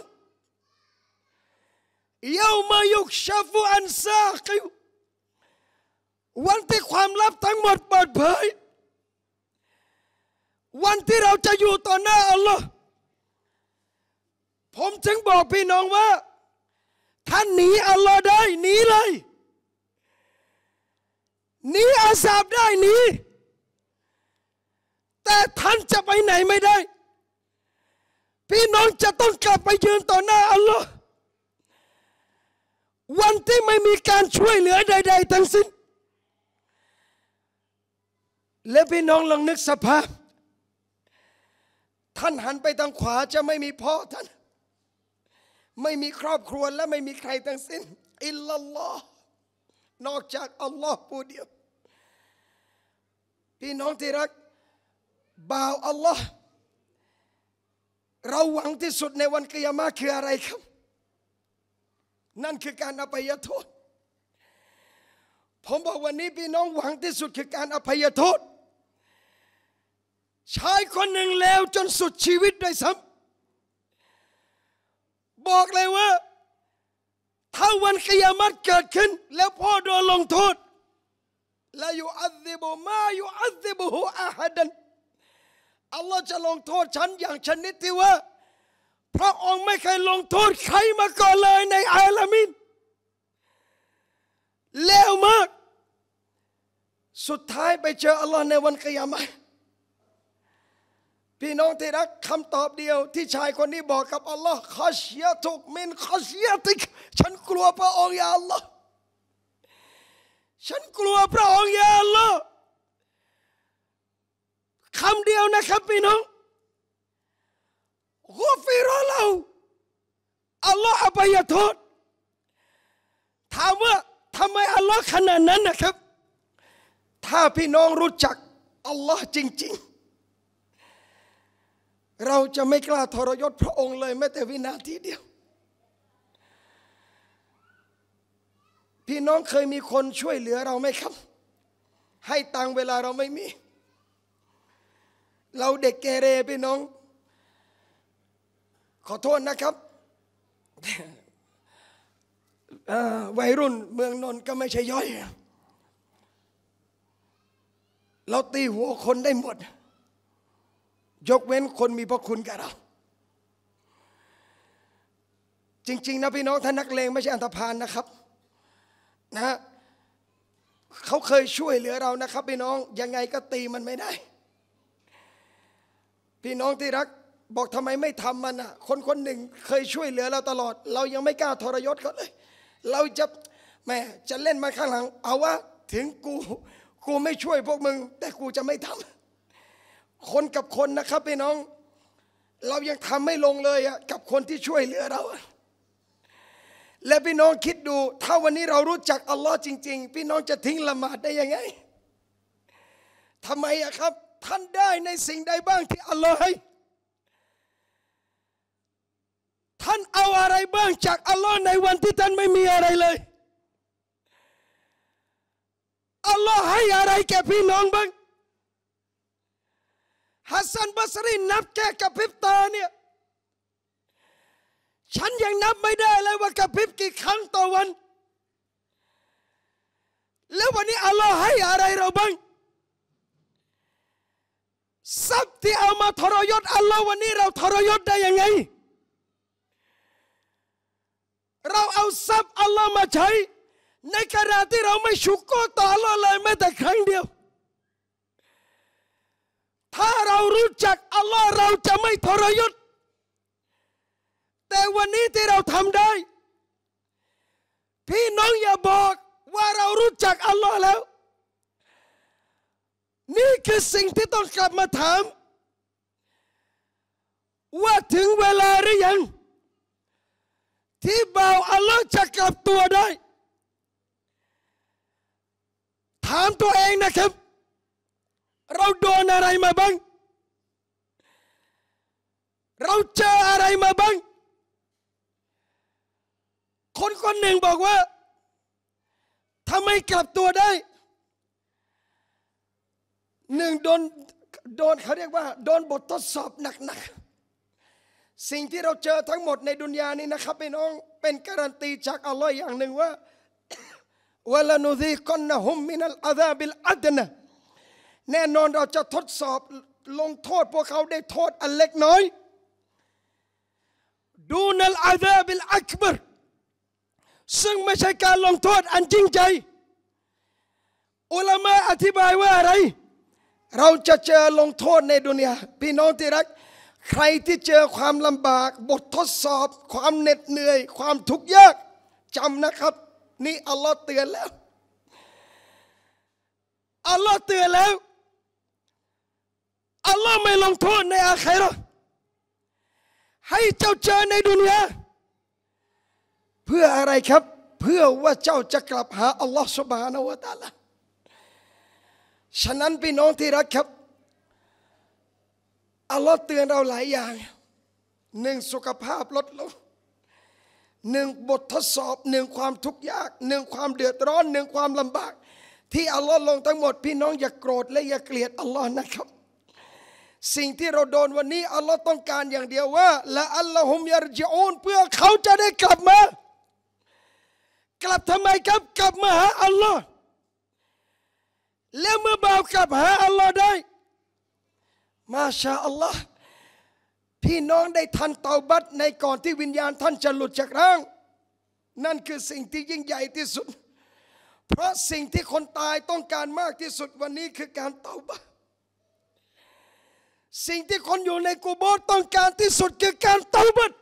เยาวมายุกชาฟูอันซาคิวันที่ความลับทั้งหมดเปิดเผยวันที่เราจะอยู่ต่อหน้าอัลลอฮ์ผมจึงบอกพี่น้องว่าท่านหนีอัลลอฮ์ได้หนีเลยหนีอาสาบได้หนีแต่ท่านจะไปไหนไม่ได้ พี่น้องจะต้องกลับไปยืนต่อหน้าอัลลอฮ์วันที่ไม่มีการช่วยเหลือใดๆทั้งสิ้น และพี่น้องลองนึกสภาพท่านหันไปทางขวาจะไม่มีพ่อท่าน ไม่มีครอบครัวและไม่มีใครทั้งสิ้นอิลลัลลอฮ์นอกจากอัลลอฮ์ผู้เดียวพี่น้องที่รักบ่าวอัลลอฮ์เราหวังที่สุดในวันกิยามะคืออะไรครับ นั่นคือการอภัยโทษ ผมบอกวันนี้พี่น้องหวังที่สุดคือการอภัยโทษชายคนหนึ่งแล้วจนสุดชีวิตด้ยซ้ำบอกเลยว่า ถ้าวันกิยามัตเกิดขึ้น แล้วพ่อโดนลงโทษ และอยู่อัลลบุมาอยู่อัลลบุฮูอาฮัดันอัลลอฮ์จะลงโทษฉันอย่างชนิดที่ว่า พระองค์ไม่เคยลงโทษใครมาก่อนเลยในอาลามินเลวมาก สุดท้ายไปเจออัลลอฮ์ในวันกิยามัหพี่น้องที่รักคำตอบเดียวที่ชายคนนี้บอกกับอัลลอฮ์ขอเชียถูกมินขอเชียติกฉันกลัวพระองค์ยาอัลลอฮ์ฉันกลัวพระองค์ยาอัลลอฮ์คำเดียวนะครับ พี่น้องกูฟิรอเราอัลลอฮ์อภัยโทษถามว่าทำไมอัลลอฮ์ขนาดนั้นนะครับ ถ้าพี่น้องรู้จักอัลลอฮ์จริงๆเราจะไม่กล้าทรยศพระองค์เลยแม้แต่วินาทีเดียว พี่น้องเคยมีคนช่วยเหลือเราไหมครับ ให้ตังเวลาเราไม่มี เราเด็กเกเรพี่น้อง ขอโทษนะครับวัยรุ่นเมืองนนท์ก็ไม่ใช่ย่อย เราตีหัวคนได้หมดยกเว้นคนมีพระคุณกับเราจริงๆนะพี่น้องท่านนักเลงไม่ใช่อันธพาลนะครับนะเขาเคยช่วยเหลือเรานะครับ พี่น้องยังไงก็ตีมันไม่ได้ พี่น้องที่รักบอกทำไมไม่ทำมันอ่ะคนคนหนึ่งเคยช่วยเหลือเราตลอด เรายังไม่กล้าทรยศเขาเลย เราจะแม่จะเล่นมาข้างหลัง เอาว่าถึงกูกูไม่ช่วยพวกมึง แต่กูจะไม่ทำคนกับคนนะครับ พี่น้อง เรายังทำไม่ลงเลยอะกับคนที่ช่วยเหลือเรา และพี่น้องคิดดู ถ้าวันนี้เรารู้จักอัลลอฮ์จริง ๆ พี่น้องจะทิ้งละหมาดได้ยังไงทำไมอะครับท่านได้ในสิ่งใดบ้างที่อัลลอฮ์ให้ ท่านเอาอะไรบ้างจากอัลลอฮ์ในวันที่ท่านไม่มีอะไรเลยอัลลอฮ์ให้อะไร แก่พี่น้องบ้างฮัสซันบัสรีนับแค่กระพริบตาเนี่ยฉันยังนับไม่ได้เลยว่ากระพริบกี่ครั้งต่อวัน แล้ววันนี้อัลลอฮ์ให้อะไรเราบ้างทรัพย์ที่เอามาทรยศอัลลอฮ์วันนี้ เราทรยศได้ยังไง เราเอาทรัพย์อัลลอฮ์มาใช้ ในขณะที่เราไม่ชุกโกต่ออัลลอฮ์เลยแม้แต่ครั้งเดียวถ้าเรารู้จักอัลลอฮ์เราจะไม่ทรยศแต่วันนี้ที่เราทำได้ พี่น้องอย่าบอกว่าเรารู้จักอัลลอฮ์แล้ว นี่คือสิ่งที่ต้องกลับมาถาม ว่าถึงเวลาหรือยัง ที่บ่าวอัลลอฮ์จะกลับตัวได้ ถามตัวเองนะครับเราโดนอะไรมาบ้าง เราเจออะไรมาบ้าง คนคนหนึ่งบอกว่าทำไมกลับตัวได้หนึ่งโดนโดนเขาเรียกว่าโดนบททดสอบหนักๆสิ่งที่เราเจอทั้งหมดในดุนยานี้นะครับพี่น้องเป็นการันตี จากอัลลอฮ์อย่างหนึ่งว่าวลานุซีกอนนะฮุมมินัลอาซาบิลอัดนะแน่นอนเราจะทดสอบลงโทษพวกเขาได้โทษอันเล็กน้อยดูนัลอาซาบิลอักบรซึ่งไม่ใช่การลงโทษอันจริงใจอุลามะอธิบายว่าอะไร เราจะเจอลงโทษในดุนยาพี่น้องที่รัก ใครที่เจอความลำบากบททดสอบความเหน็ดเหนื่อย ความทุกข์ยากจำนะครับ นี่อัลลอฮ์เตือนแล้วอัลลอฮ์เตือนแล้วอัลลอฮ์ไม่ลงโทษในอาคราให้เจ้าเจอในดุนยาเพื่ออะไรครับ เพื่อว่าเจ้าจะกลับหาอัลลอฮ์สุบฮานาวะตาละฉะนั้นพี่น้องที่รักครับอัลลอฮ์เตือนเราหลายอย่างหนึ่งสุขภาพลดลงหนึ่งบททดสอบหนึ่งความทุกข์ยากหนึ่งความเดือดร้อนหนึ่งความลำบาก ที่ อัลลอฮ์ลงทั้งหมดพี่น้องอย่ากโกรธและอย่าเกลียดอัลลอฮ์นะครับสิ่งที่เราโดนวันนี้อัลลอฮ์ต้องการอย่างเดียวว่าละอัลลอฮุมยารจิอูนเพื่อเขาจะได้กลับมา กลับทำไมครับกลับมาหาอัลลอฮ์แล้วเมื่อบ่าวกลับหาอัลลอฮ์ได้ มาชาอัลลอฮ์พี่น้องได้ทันเตาบัตในก่อนที่วิญญาณท่านจะหลุดจากร่าง นั่นคือสิ่งที่ยิ่งใหญ่ที่สุด เพราะสิ่งที่คนตายต้องการมากที่สุดวันนี้คือการเตาบัตสิ่งที่คนอยู่ในกูโบสต้องการที่สุดคือการเตบัด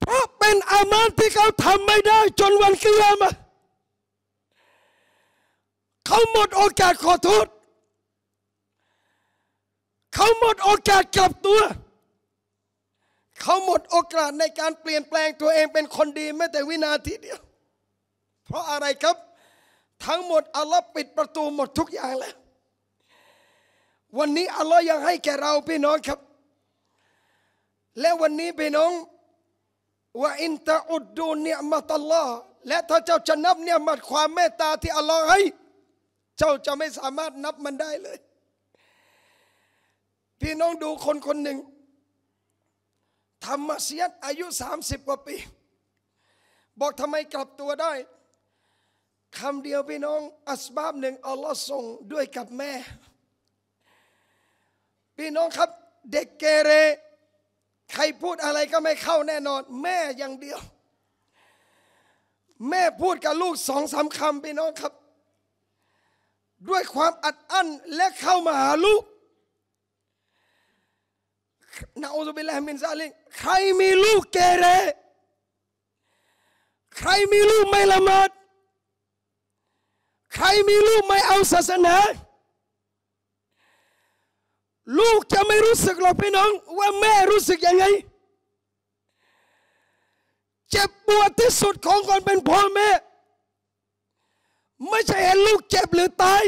เพราะเป็นอามานที่เขาทำไม่ได้ จนวันเกิยามาเขาหมดโอกาสขอโทษเขาหมดโอกาสกลับตัว เขาหมดโอกาสในการเปลี่ยนแปลงตัวเองเป็นคนดีแม้แต่วินาทีเดียว เพราะอะไรครับ ทั้งหมดอัลลอฮ์ปิดประตูหมดทุกอย่างแล้ววันนี้อัลลอฮ์ยังให้แก่เราพี่น้องครับ และวันนี้พี่น้องว่าอินตะอุดดูเนี่ยมาตลอดและถ้าเจ้าจะนับเนี่ยมัดความเมตตาที่อัลลอฮ์ให้ เจ้าจะไม่สามารถนับมันได้เลย พี่น้องดูคนคนหนึ่งทำมาเสียดอายุ30กว่าปี บอกทำไมกลับตัวได้คำเดียวพี่น้อง อัสบาบหนึ่งอัลลอฮ์ส่งด้วยกับแม่พี่น้องครับเด็กเกเรใครพูดอะไรก็ไม่เข้าแน่นอน แม่อย่างเดียว แม่พูดกับลูกสองสามคำพี่น้องครับ ด้วยความอัดอั้นและเข้ามาหาลูกนาอุบิลฮมินซาลิงใครมีลูกเกเรใครมีลูกไม่ละเมิดใครมีลูกไม่เอาศาสนาลูกจะไม่รู้สึกหรอกพี่น้องว่าแม่รู้สึกยังไง เจ็บปวดที่สุดของคนเป็นพ่อแม่ ไม่ใช่เห็นลูกเจ็บหรือตาย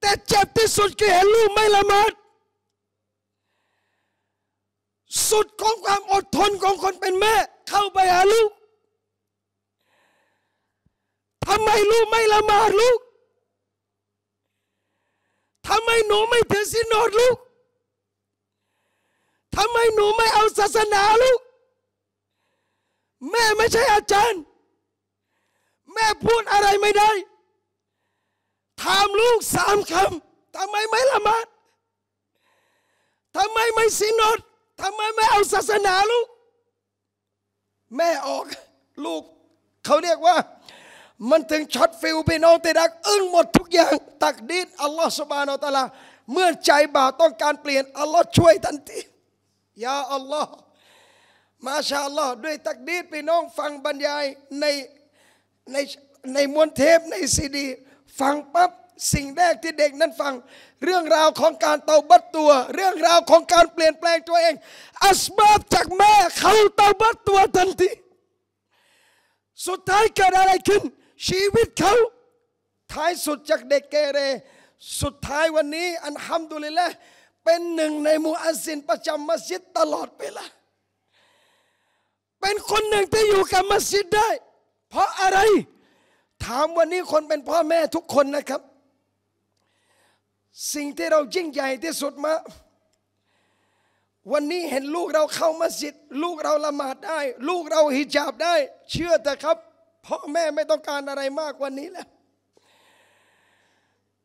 แต่เจ็บที่สุดคือเห็นลูกไม่ละเมิดสุดของความอดทนของคนเป็นแม่เข้าไปหาลูกทำไมลูกไม่ละเมาดลูกทำไมหนูไม่ถือสินอดลูก ทำไมหนูไม่เอาศาสนาลูก แม่ไม่ใช่อาจารย์ แม่พูดอะไรไม่ได้ ถามลูกสามคำ ทำไมไม่ละหมาดทำไมไม่สินอดทำไมไม่เอาศาสนาลูก แม่ออกลูก เขาเรียกว่ามันถึงช็อตฟิลพี่น้องที่รัก อึ้งหมดทุกอย่าง ตักดิดอัลลอฮ์สุบานอัลตะลาเมื่อใจบาปต้องการเปลี่ยนอัลลอฮ์ช่วยทันทียาอัลลอฮ์มาชาอัลลอฮ์ด้วยตักดีดพี่น้องฟังบรรยายในในในมวนเทปในซีดี ฟังปั๊บสิ่งแรกที่เด็กนั้นฟังเรื่องราวของการเตาบัตตัว เรื่องราวของการเปลี่ยนแปลงตัวเอง อัสบาบจากแม่เขาเตาบัตตัวทันที สุดท้ายเกิดอะไรขึ้นชีวิตเขาท้ายสุดจากเด็กเกเร สุดท้ายวันนี้ อันฮัมดุลิละเป็นหนึ่งในมูอัสซินประจำมัสยิดตลอดไปละเป็นคนหนึ่งที่อยู่กับมัสยิดได้ เพราะอะไร ถามวันนี้คนเป็นพ่อแม่ทุกคนนะครับ สิ่งที่เรายิ่งใหญ่ที่สุดมา วันนี้เห็นลูกเราเข้ามัสยิด ลูกเราละหมาดได้ ลูกเราฮิจาบได้ เชื่อเถอะครับพ่อแม่ไม่ต้องการอะไรมากกว่านี้แล้ว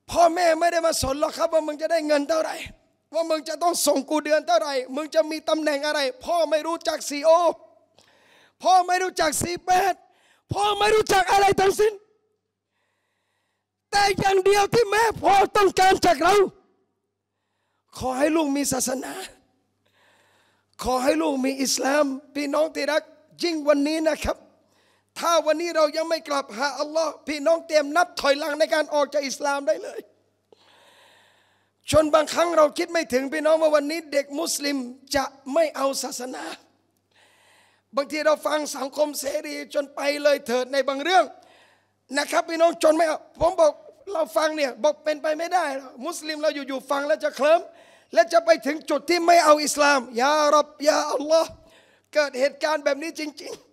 พ่อแม่ไม่ได้มาสนหรอกครับ ว่ามึงจะได้เงินเท่าไหร่ว่ามึงจะต้องส่งกูเดือนเท่าไหร่มึงจะมีตำแหน่งอะไร พ่อไม่รู้จักซีโอพ่อไม่รู้จักซีแปดพ่อไม่รู้จักอะไรทั้งสิ้น แต่อย่างเดียวที่แม่พ่อต้องการจากเรา ขอให้ลูกมีศาสนา ขอให้ลูกมีอิสลามพี่น้องที่รักยิ่งวันนี้นะครับถ้าวันนี้เรายังไม่กลับหาอัลลอฮ์พี่น้องเตรียมนับถอยหลังในการออกจากอิสลามได้เลยจนบางครั้งเราคิดไม่ถึง พี่น้องว่าวันนี้เด็กมุสลิมจะไม่เอาศาสนา บางทีเราฟังสังคมเสรีจนไปเลยเถิดในบางเรื่องนะครับ พี่น้องจนไม่เอาผมบอกเราฟังเนี่ยบอกเป็นไปไม่ได้มุสลิมเราอยู่ๆฟังแล้วจะเคลิ้มและจะไปถึงจุดที่ไม่เอาอิสลามยารับยาอัลลอฮ์เกิดเหตุการณ์แบบนี้จริง ๆ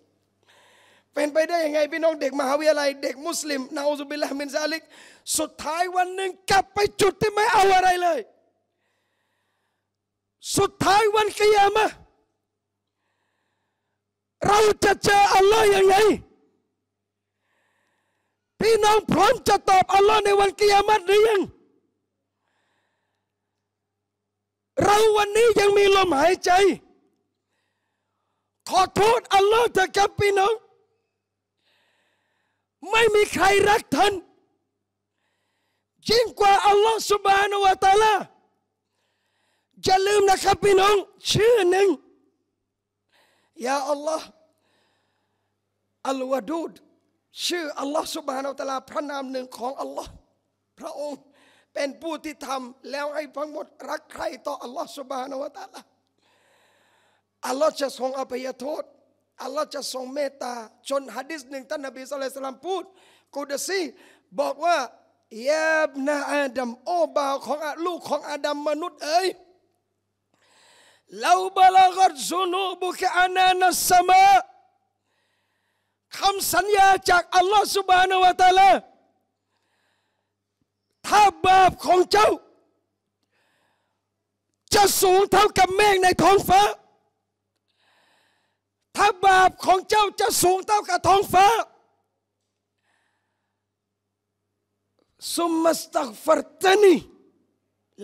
เป็นไปได้ยังไงพี่น้องเด็กมหาวิทยาลัย เด็กมุสลิมนาอูซุบิลลามินซาลิกสุดท้ายวันหนึ่งกลับไปจุดที่ไม่เอาอะไรเลย สุดท้ายวันกิยามะเราจะเจออัลลอฮ์ยังไงพี่น้องพร้อมจะตอบอัลลอฮ์ในวันกิยามะหรือยังเราวันนี้ยังมีลมหายใจ ขอโทษอัลลอฮ์เถอะครับพี่น้องไม่มีใครรักท่านยิ่งกว่าอัลลอฮฺสุบานวะตาลาอย่าลืมนะครับพี่น้อง ชื่อหนึ่งยาอัลลอฮฺอัลวาดูดชื่ออัลลอฮฺสุบานอัลตาลาพระนามหนึ่งของอัลลอฮ์พระองค์เป็นผู้ที่ทำแล้วให้ทั้งหมด รักใครต่ออัลลอฮฺสุบานอัลตาลาอัลลอฮ์จะทรงอภัยโทษอัลลอฮ์จะทรงเมตตาจนฮะดิษหนึ่งท่านนบีสุลัยตลามพูดกูดซีบอกว่ายยบนาอาดัมโอบาวของลูกของอาดัมมนุษย์เอ้ยเราบลากรซุนูบุคอานานัสมาคำสัญญาจากอัลลอฮ์สุบานวะตาลาถ้าบาปของเจ้า จะสูงเท่ากับเมฆในท้องฟ้าถ้าบาปของเจ้าจะสูงเท่ากับท้องฟ้าสุมาัสตักฟรตนี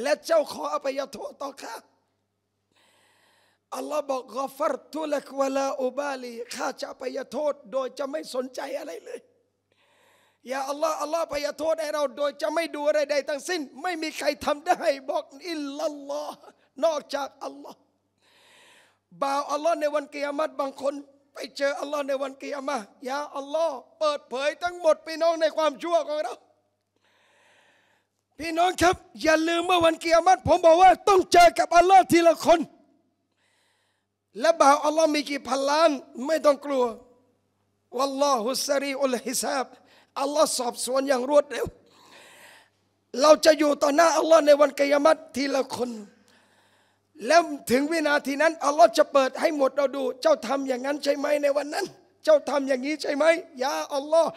และเจ้าขออภัยโทษต่อข้าอัลลอฮ์บอกกอฟรตุลักวลาอุบาลี ข้าจะอภัยโทษโดยจะไม่สนใจอะไรเลย อย่าอัลลอฮ์อัลลอฮ์อภัยโทษให้เราโดยจะไม่ดูอะไรใดทั้งสิ้น ไม่มีใครทำได้ บอกอิลลัลลอฮ์นอกจากอัลลอฮ์บ่าวอัลลอฮ์ในวันกิยามัตบางคน ไปเจออัลลอฮ์ในวันกิยามะยาอัลลอฮ์เปิดเผยทั้งหมดพี่น้องในความชั่วของเราพี่น้องครับ อย่าลืมเมื่อวันกิยามัตผมบอกว่า ต้องเจอกับอัลลอฮ์ทีละคน และบ่าวอัลลอฮ์มีกี่พันล้าน ไม่ต้องกลัววัลลอฮุสรีอุลฮิซาบอัลลอฮ์สอบสวนอย่างรวดเร็วเราจะอยู่ต่อหน้าอัลลอฮ์ในวันกิยามัตทีละคนแล้วถึงวินาทีนั้นอัลลอฮ์จะเปิดให้หมดเราดู เจ้าทำอย่างนั้นใช่ไหมในวันนั้น เจ้าทำอย่างนี้ใช่ไหมยาอัลลอฮ์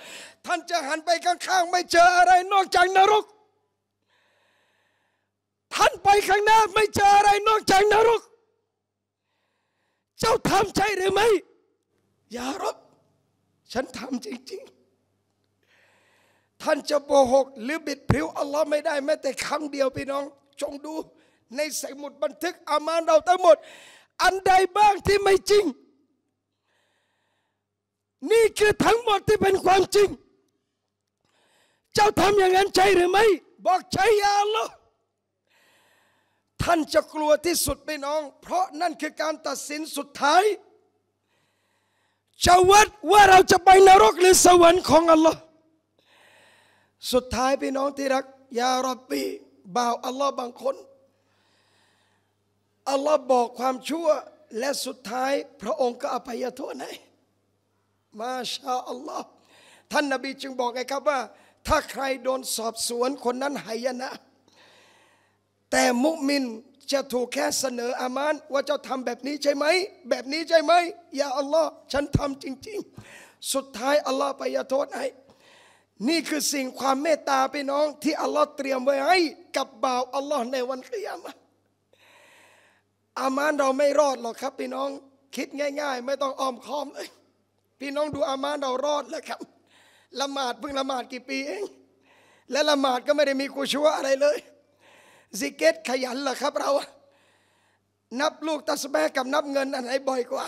ท่านจะหันไปข้างๆไม่เจออะไรนอกจากนรกท่านไปข้างหน้าไม่เจออะไรนอกจากนรกเจ้าทำใช่หรือไม่ยารบฉันทำจริงๆท่านจะโบหกหรือบิดผิวอัลลอฮ์ไม่ได้แม้แต่ครั้งเดียวพี่น้อง จงดูในใสมุดบันทึกอามานเราทั้งหมด อันใดบ้างที่ไม่จริง นี่คือทั้งหมดที่เป็นความจริง เจ้าทำอย่างนั้นใช่หรือไม่ บอกใช่ยาลอท่านจะกลัวที่สุดไปน้อง เพราะนั่นคือการตัดสินสุดท้ายจะวัดว่าเราจะไปนรกหรือสวรรค์ของอัลลอฮ์สุดท้ายพี่น้องที่รัก ยารอบปีบ่าวอัลลอฮ์บางคนอัลลอฮ์บอกความชั่วและสุดท้ายพระองค์ก็อภัยโทษให้มาชาอัลลอฮ์ท่านนาบีจึงบอกไงครับว่า ถ้าใครโดนสอบสวนคนนั้นหายนะ แต่มุมินจะถูกแค่เสนออามาน ว่าเจ้าทำแบบนี้ใช่ไหมแบบนี้ใช่ไหมอย่าอัลลอฮ์ฉันทำจริง ๆ สุดท้ายอัลลอฮ์ไปยโทษให้นี่คือสิ่งความเมตตาไปน้องที่อัลลอฮ์เตรียมไว้ให้ กับบ่าวอัลลอฮ์ในวันกิยามะอามานเราไม่รอดหรอกครับ พี่น้องคิดง่าย ๆ ไม่ต้องอ้อมค้อมเลยพี่น้องดูอามานเรารอดแล้วครับละหมาดเพิ่งละหมาดกี่ปีเองและละหมาดก็ไม่ได้มีกูชัวอะไรเลยซิกเกตขยันเหรอครับเรา นับลูกตัสแบกับนับเงินอันไหนบ่อยกว่า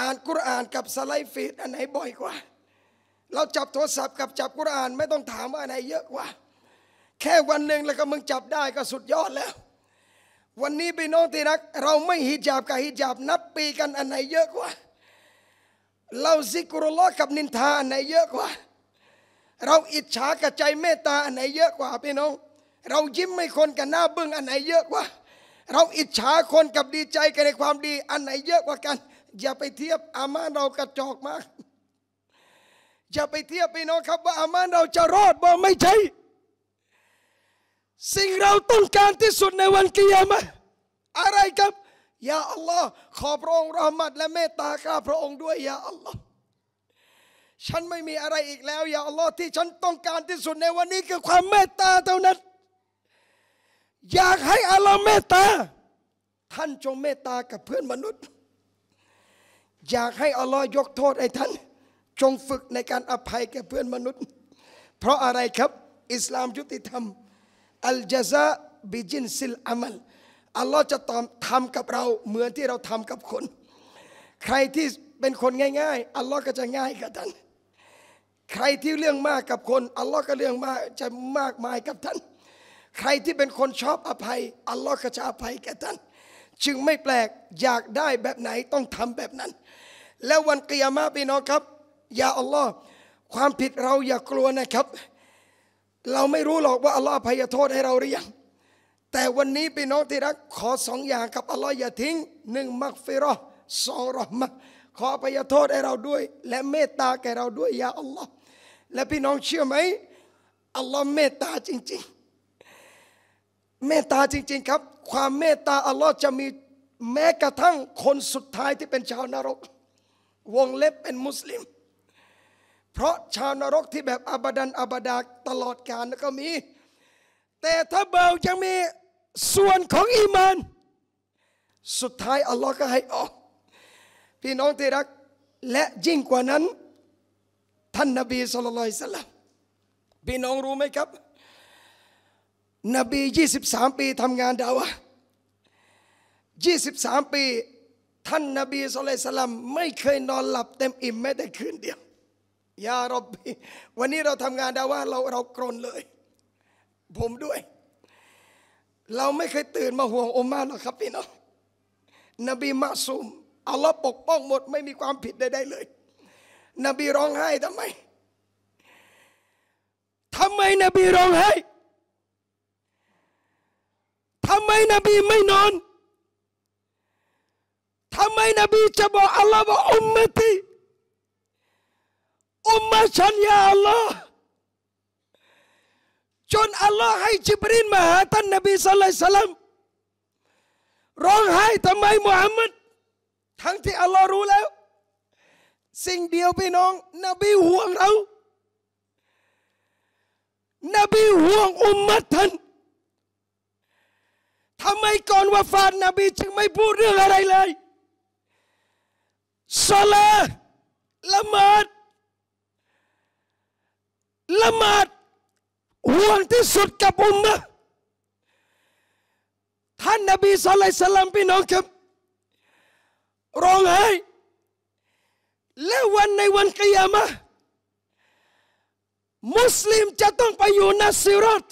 อ่านกุรอานกับสไลฟ์ฟีดอันไหนบ่อยกว่า เราจับโทรศัพท์กับจับกุรอานไม่ต้องถามว่าอันไหนเยอะกว่า แค่วันหนึ่งแล้วก็มึงจับได้ก็สุดยอดแล้ววันนี้พี่น้องที่รัก เราไม่ฮิจาบกับฮิจาบนับปีกันอันไหนเยอะกว่า เราซิกรุลอกับนินทาอันไหนเยอะกว่า เราอิจฉากับใจเมตตาอันไหนเยอะกว่าพี่น้อง เรายิ้มไม่คนกับหน้าบึ้งอันไหนเยอะกว่า เราอิจฉาคนกับดีใจกันในความดี อันไหนเยอะกว่ากัน อย่าไปเทียบอาม่าเรากระจอกมากอย่าไปเทียบพี่น้องครับ ว่าอาม่าเราจะรอดบ่ไม่ใช่สิ่งเราต้องการที่สุดในวันกิยามะอะไรครับยาอัลลอฮ์ขอพระองค์รหมัดและเมตตาข้าพระองค์ด้วยยาอัลลอฮ์ฉันไม่มีอะไรอีกแล้วยาอัลลอฮ์ที่ฉันต้องการที่สุดในวันนี้คือความเมตตาเท่านั้น อยากให้อัลลอฮ์เมตตา ท่านจงเมตตากับเพื่อนมนุษย์ อยากให้อัลลอฮ์ยกโทษให้ท่าน จงฝึกในการอภัยแก่เพื่อนมนุษย์ เพราะอะไรครับ อิสลามยุติธรรมอัลจาซาบิจินซิลอามัลอัลลอฮ์จะตอบทำกับเราเหมือนที่เราทำกับคน ใครที่เป็นคนง่าย ๆ อัลลอฮ์ก็จะง่ายกับท่าน ใครที่เรื่องมากกับคน อัลลอฮ์ก็เรื่องมากจะมากมายกับท่าน ใครที่เป็นคนชอบอภัย อัลลอฮ์ก็จะอภัยแก่ท่าน จึงไม่แปลกอยากได้แบบไหนต้องทำแบบนั้น แล้ววันเกียรมาพี่น้องครับอย่าอัลลอฮ์ความผิดเราอย่ากลัวนะครับเราไม่รู้หรอกว่าอัลลอฮ์พยโทษให้เราหรือยังแต่วันนี้พี่น้องที่รัก ขอสองอย่างกับอัลลอฮ์อย่าทิ้งหนึ่งมักฟิรอสองรอมะขอพยโทษให้เราด้วย และเมตตาแก่เราด้วยยาอัลลอฮ์และพี่น้องเชื่อไหมอัลลอฮ์เมตตาจริงๆเมตตาจริง ๆครับ ความเมตตาอัลลอฮ์จะมีแม้กระทั่งคนสุดท้ายที่เป็นชาวนรก วงเล็บเป็นมุสลิมเพราะชาวนรกที่แบบอาบดันอาบดาตลอดกาลก็มี แต่ถ้าเบายังมีส่วนของอีมานสุดท้ายอัลลอฮ์ก็ให้ออกพี่น้องที่รักและยิ่งกว่านั้น ท่านนบีสุลต่านสลัมพี่น้องรู้ไหมครับ นบี 23 ปีทำงานดาวะ23 ปี ท่านนบีสุลต่านสลัมไม่เคยนอนหลับเต็มอิ่มแม้แต่คืนเดียวยาเราีวันนี้เราทำงานดาว่าเราเรากรนเลย ผมด้วย เราไม่เคยตื่นมาห่วงอมมาหรอกครับพี่น้องนบีมาซุมอัลลอฮ์ปกป้องหมด ไม่มีความผิดใดๆเลย นบีร้องไห้ทำไมทำไมนบีร้องไห้ทำไมนบีไม่นอนทำไมนบีจะบอกอัลลอฮ์ว่าอุมมติอุมมาฉันยาอัลลอฮ์จนอัลลอฮ์ให้จิบรินมาหาท่านนบีสุลัยสลัมร้องไห้ทำไมมุฮัมมัดทั้งที่อัลลอฮ์รู้แล้ว สิ่งเดียวพี่น้อง นบีห่วงเรา นบีห่วงอุมมัท่านทำไมก่อนว่าฟานนบีจึงไม่พูดเรื่องอะไรเลยสลาละเมิดละหมาดห่วงที่สุดกับอุมมะท่านนบีสุลัยสลัมพี่น้องครับร้องไห้และวันในวันกิยามะมุสลิมจะต้องไปอยู่นัสซิรัต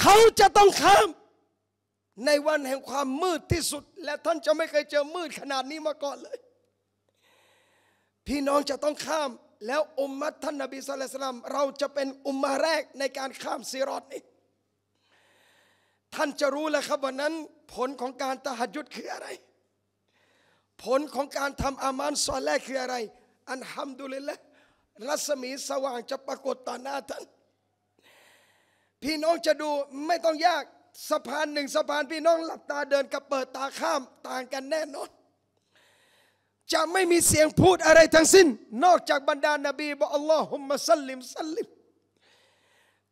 เขาจะต้องข้าม ในวันแห่งความมืดที่สุด และท่านจะไม่เคยเจอมืดขนาดนี้มาก่อนเลย พี่น้องจะต้องข้ามแล้วอุมมัตท่านนบีสุลต่านเราจะเป็นอุมมาแรกในการข้ามซีรอดนี้ท่านจะรู้แล้วครับวันนั้น ผลของการตะหัดยุดคืออะไร ผลของการทำอามันสอแรกคืออะไร อันฮัมดุลิลละรัศมีสว่างจะปรากฏต่อหน้าท่าน พี่น้องจะดูไม่ต้องยากสะพานหนึ่งสะพานพี่น้องหลับตาเดินกับเปิดตาข้ามต่างกันแน่นอนจะไม่มีเสียงพูดอะไรทั้งสิ้น นอกจากบรรดา นบีบอกอัลลอฮุมะสลิมสลิม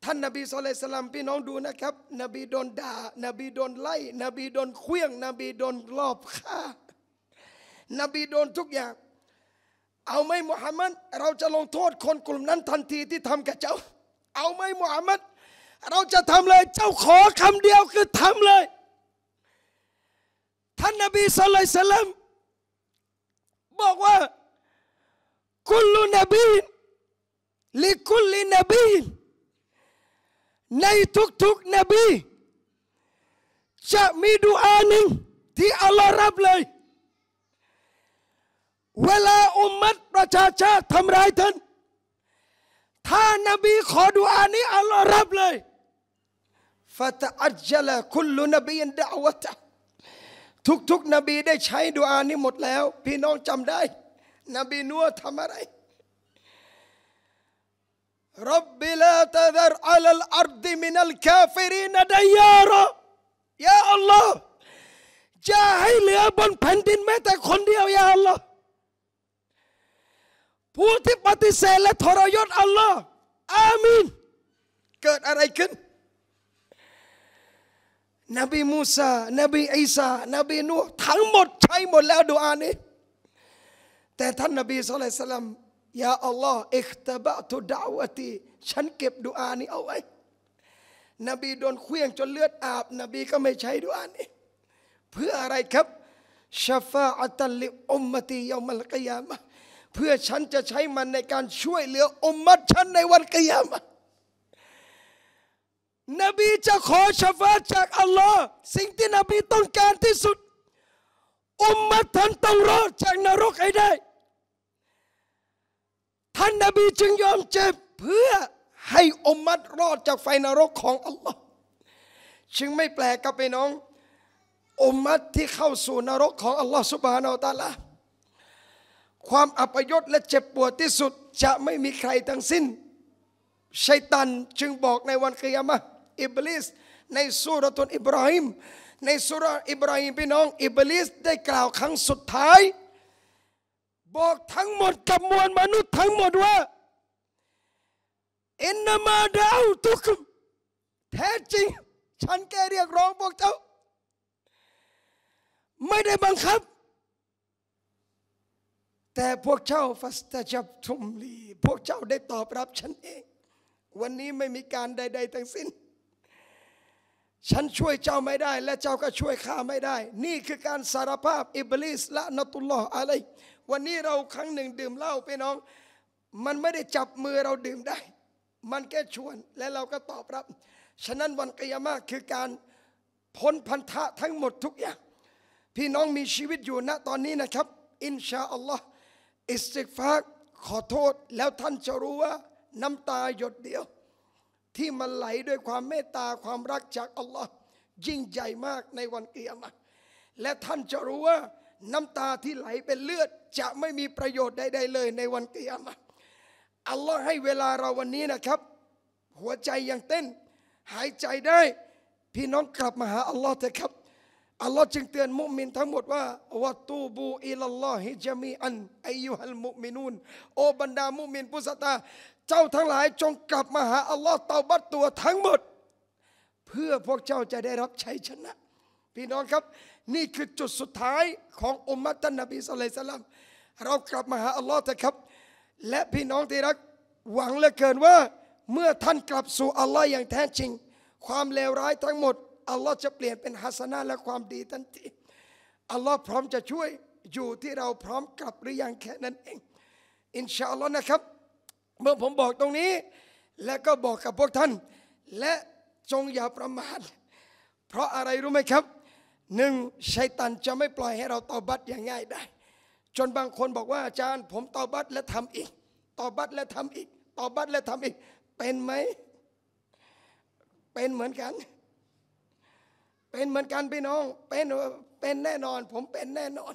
ท่านนบีสุลัยสลามพี่น้องดูนะครับ นบีโดนด่านบีโดนไล่นบีโดนเคลี้ยงนบีโดนรอบฆ่านบีโดนทุกอย่าง เอาไหมมุฮัมมัดเราจะลงโทษคนกลุ่มนั้น ทันทีที่ทำกับเจ้า เอาไหมมุฮัมมัดเราจะทำเลยเจ้าขอคำเดียวคือทำเลย ท่านนบีสุลัยสลามบอกว่าคุลูนบีลิคุลินบีในทุกๆนบีจะมีดูอานึงที่อัลลอฮ์รับเลยเวลาอุมมัดประชาชาติทำร้ายท่านถ้านบีขอดูอานี้อัลลอฮ์รับเลยฟะตะอัจจละคุลูนบีนดะวะตะทุกๆนบีได้ใช้ดูอานี้หมดแล้ว พี่น้องจำได้ นบีนัวทำอะไรรับบิลาตะดรอัลลอัรดิมินัลกาฟิรินดายารอยาอัลลอฮ์จะให้เหลือบนแผ่นดินแม้แต่คนเดียวยาอัลลอฮ์ผู้ที่ปฏิเสธและทรยศอัลลอฮ์อามินเกิดอะไรขึ้นนบีมูซานบีอิสานบีนูทั้งหมดใช้หมดแล้วดูอานี้ แต่ท่านนบีสุลัยสลัม ยาอัลลอฮ์อิคตบะตุดาวตี ฉันเก็บดูอานี้เอาไว้ นบีโดนเคลี่ยงจนเลือดอาบ นบีก็ไม่ใช้ดูอานี้ เพื่ออะไรครับชาฟาอัตลิอุมมตียามัลกิยามะ เพื่อฉันจะใช้มันในการช่วยเหลืออุมมัดฉันในวันกิยามะนบีจะขอชฟาจากอัลลอฮ์สิ่งที่นบีต้องการที่สุดอุมมัดท่านต้องรอดจากนรกให้ได้ ท่านนบีจึงยอมเจ็บเพื่อให้อุมมัดรอดจากไฟนรกของอัลลอฮ์จึงไม่แปลกกับไปน้องอุมมัดที่เข้าสู่นรกของอัลลอฮ์สุบฮานาอัลลอฮ์ความอัปยศและเจ็บปวดที่สุดจะไม่มีใครทั้งสิ้นชัยตันจึงบอกในวันเกียรมะอิบลิสในสุรตุนอิบราฮิมในสุรอิบราฮิมพี่น้องอิบลิสได้กล่าวครั้งสุดท้ายบอกทั้งหมดกับมวลมนุษย์ทั้งหมดว่าอินนามาดาวทุกแท้จริงฉันแกเรียกร้องพวกเจ้า ไม่ได้บังคับ แต่พวกเจ้าฟัสตาจับทุมลี พวกเจ้าได้ตอบรับฉันเองวันนี้ไม่มีการใดๆทั้งสิ้นฉันช่วยเจ้าไม่ได้ และเจ้าก็ช่วยข้าไม่ได้ นี่คือการสารภาพอิบลิสละนตุลลอฮ์อะไร วันนี้เราครั้งหนึ่งดื่มเหล้าไปน้อง มันไม่ได้จับมือเราดื่มได้ มันแค่ชวนและเราก็ตอบรับ ฉะนั้นวันกิยามะคือการพ้นพันธะทั้งหมดทุกอย่าง พี่น้องมีชีวิตอยู่ณตอนนี้นะครับ อินชาอัลลอฮ์อิสติกฟากขอโทษ แล้วท่านจะรู้ว่าน้ำตาหยดเดียวที่มันไหลด้วยความเมตตาความรักจากอัลลอฮ์ยิ่งใหญ่มากในวันเกียรติและท่านจะรู้ว่าน้ำตาที่ไหลเป็นเลือด จะไม่มีประโยชน์ใดๆเลย ในวันเกียรติอัลลอฮ์ให้เวลาเราวันนี้นะครับ หัวใจยังเต้นหายใจได้ พี่น้องกลับมาหาอัลลอฮ์เถอะครับอัลลอฮ์จึงเตือนมุมินทั้งหมดว่าวัตูบูอิลลอฮิจามีอันอายุฮัลมุมินูนโอบรรดามุมินผู้ศรัทธาเจ้าทั้งหลายจงกลับมาหาอัลลอฮ์เตาบัตตัวทั้งหมด เพื่อพวกเจ้าจะได้รับชัยชนะ พี่น้องครับ นี่คือจุดสุดท้ายของอุมมัตตนบีสุลัยสลัมเรากลับมาหาอัลลอฮ์เถอะครับ และพี่น้องที่รักหวังเหลือเกินว่า เมื่อท่านกลับสู่อัลลอฮ์อย่างแท้จริง ความเลวร้ายทั้งหมดอัลลอฮ์จะเปลี่ยนเป็นฮัสนาและความดีทันทีอัลลอฮ์พร้อมจะช่วยอยู่ที่เราพร้อมกลับหรือยังแค่นั้นเอง อินชาอัลลอฮ์นะครับเมื่อผมบอกตรงนี้ และก็บอกกับพวกท่าน และจงอย่าประมาทเพราะอะไรรู้ไหมครับหนึ่งชัยตันจะไม่ปล่อยให้เราตอบัตอย่างง่ายได้จนบางคนบอกว่าอาจารย์ ผมตอบัตและทำอีก ตอบัตและทำอีก ตอบัตและทำอีก เป็นไหมเป็นเหมือนกัน เป็นเหมือนกันพี่น้อง เป็นเป็นแน่นอน ผมเป็นแน่นอน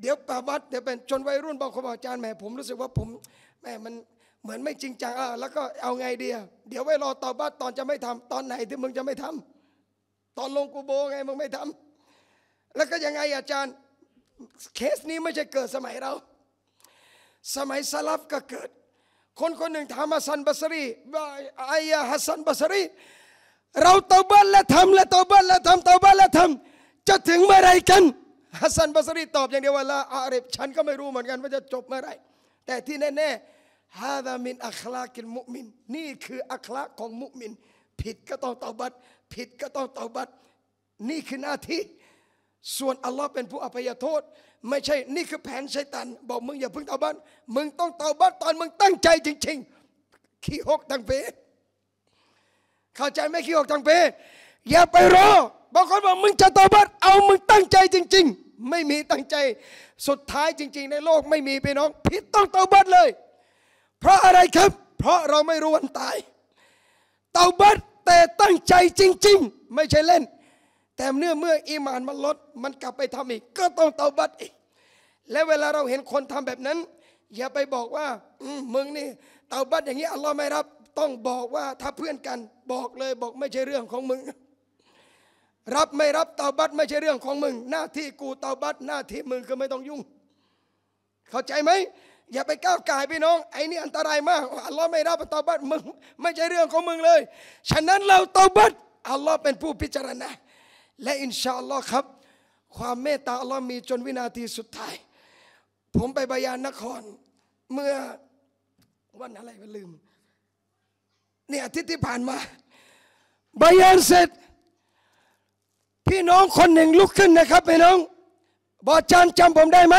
เดี๋ยวตอบัตเดี๋ยวเป็นจนวัยรุ่นบางคนบอกอาจารย์แหมผมรู้สึกว่าผมแม่มันเหมือนไม่จริงจังอ่ะแล้วก็เอาไงเดียเดี๋ยวไว้รอตอบ้าตอนจะไม่ทำตอนไหนที่มึงจะไม่ทำ ตอนลงกูโบไงมึงไม่ทำ แล้วก็ยังไงอาจารย์ เคสนี้ไม่ใช่เกิดสมัยเรา สมัยสลับก็เกิด คนคนหนึ่งถามฮัสซันบัสรีอายาฮัสซันบัสรีเราตอบานและทำและตอบานและทำตอบานและทำจะถึงเมื่อไรกันฮัสซันบัสรีตอบอย่างเดียวว่าละอาเรบฉันก็ไม่รู้เหมือนกันว่าจะจบเมื่อไรแต่ที่แน่ๆฮาดามินอัคลากินมุมินนี่คืออัคลาของมุมิน ผิดก็ต้องเตาบัตผิดก็ต้องเตาบัตนี่คือหน้าที่ส่วนอัลลอฮ์เป็นผู้อภัยโทษ ไม่ใช่นี่คือแผนชัยตันบอกมึงอย่าเพิ่งเตาบัตมึงต้องเตาบัตตอนมึงตั้งใจจริงๆขี้หกทังเปเข้าใจไหมขี้หกทังเปอย่าไปรอบางคนบอกมึงจะเตาบัตเอามึงตั้งใจจริงๆไม่มีตั้งใจสุดท้ายจริง ๆ ในโลกไม่มีพี่น้องผิดต้องเตาบัตเลย เพราะอะไรครับ เพราะเราไม่รู้วันตาย เตาบัตแต่ตั้งใจจริง ๆ ไม่ใช่เล่น แต่เนื่อเมื่ออิมานมันลดมันกลับไปทำอีกก็ต้องเตาบัตอีก และเวลาเราเห็นคนทำแบบนั้น อย่าไปบอกว่ามึงนี่ เตาบัตอย่างนี้อัลลอฮ์ไม่รับ ต้องบอกว่าถ้าเพื่อนกันบอกเลย บอกไม่ใช่เรื่องของมึงรับไม่รับเตาบัตไม่ใช่เรื่องของมึง หน้าที่กูเตาบัตหน้าที่มึงก็ไม่ต้องยุ่ง เข้าใจไหมอย่าไปก้าวไก่พี่น้อง ไอ้นี่อันตรายมากอัลลอฮ์ไม่รับเตาบัตมึงไม่ใช่เรื่องของมึงเลย ฉะนั้นเราเตาบัตอัลลอฮ์เป็นผู้พิจารณาและอินชาอัลลอฮ์ครับ ความเมตตาอัลลอฮ์มีจนวินาทีสุดท้าย ผมไปบายานนคร เมื่อวันอะไรไ็ลืม เนี่ยอาทิตย์ที่ผ่านมาบายานเสร็จพี่น้องคนหนึ่งลุกขึ้นนะครับพี่น้อง บอกอาจารย์จำผมได้ไหม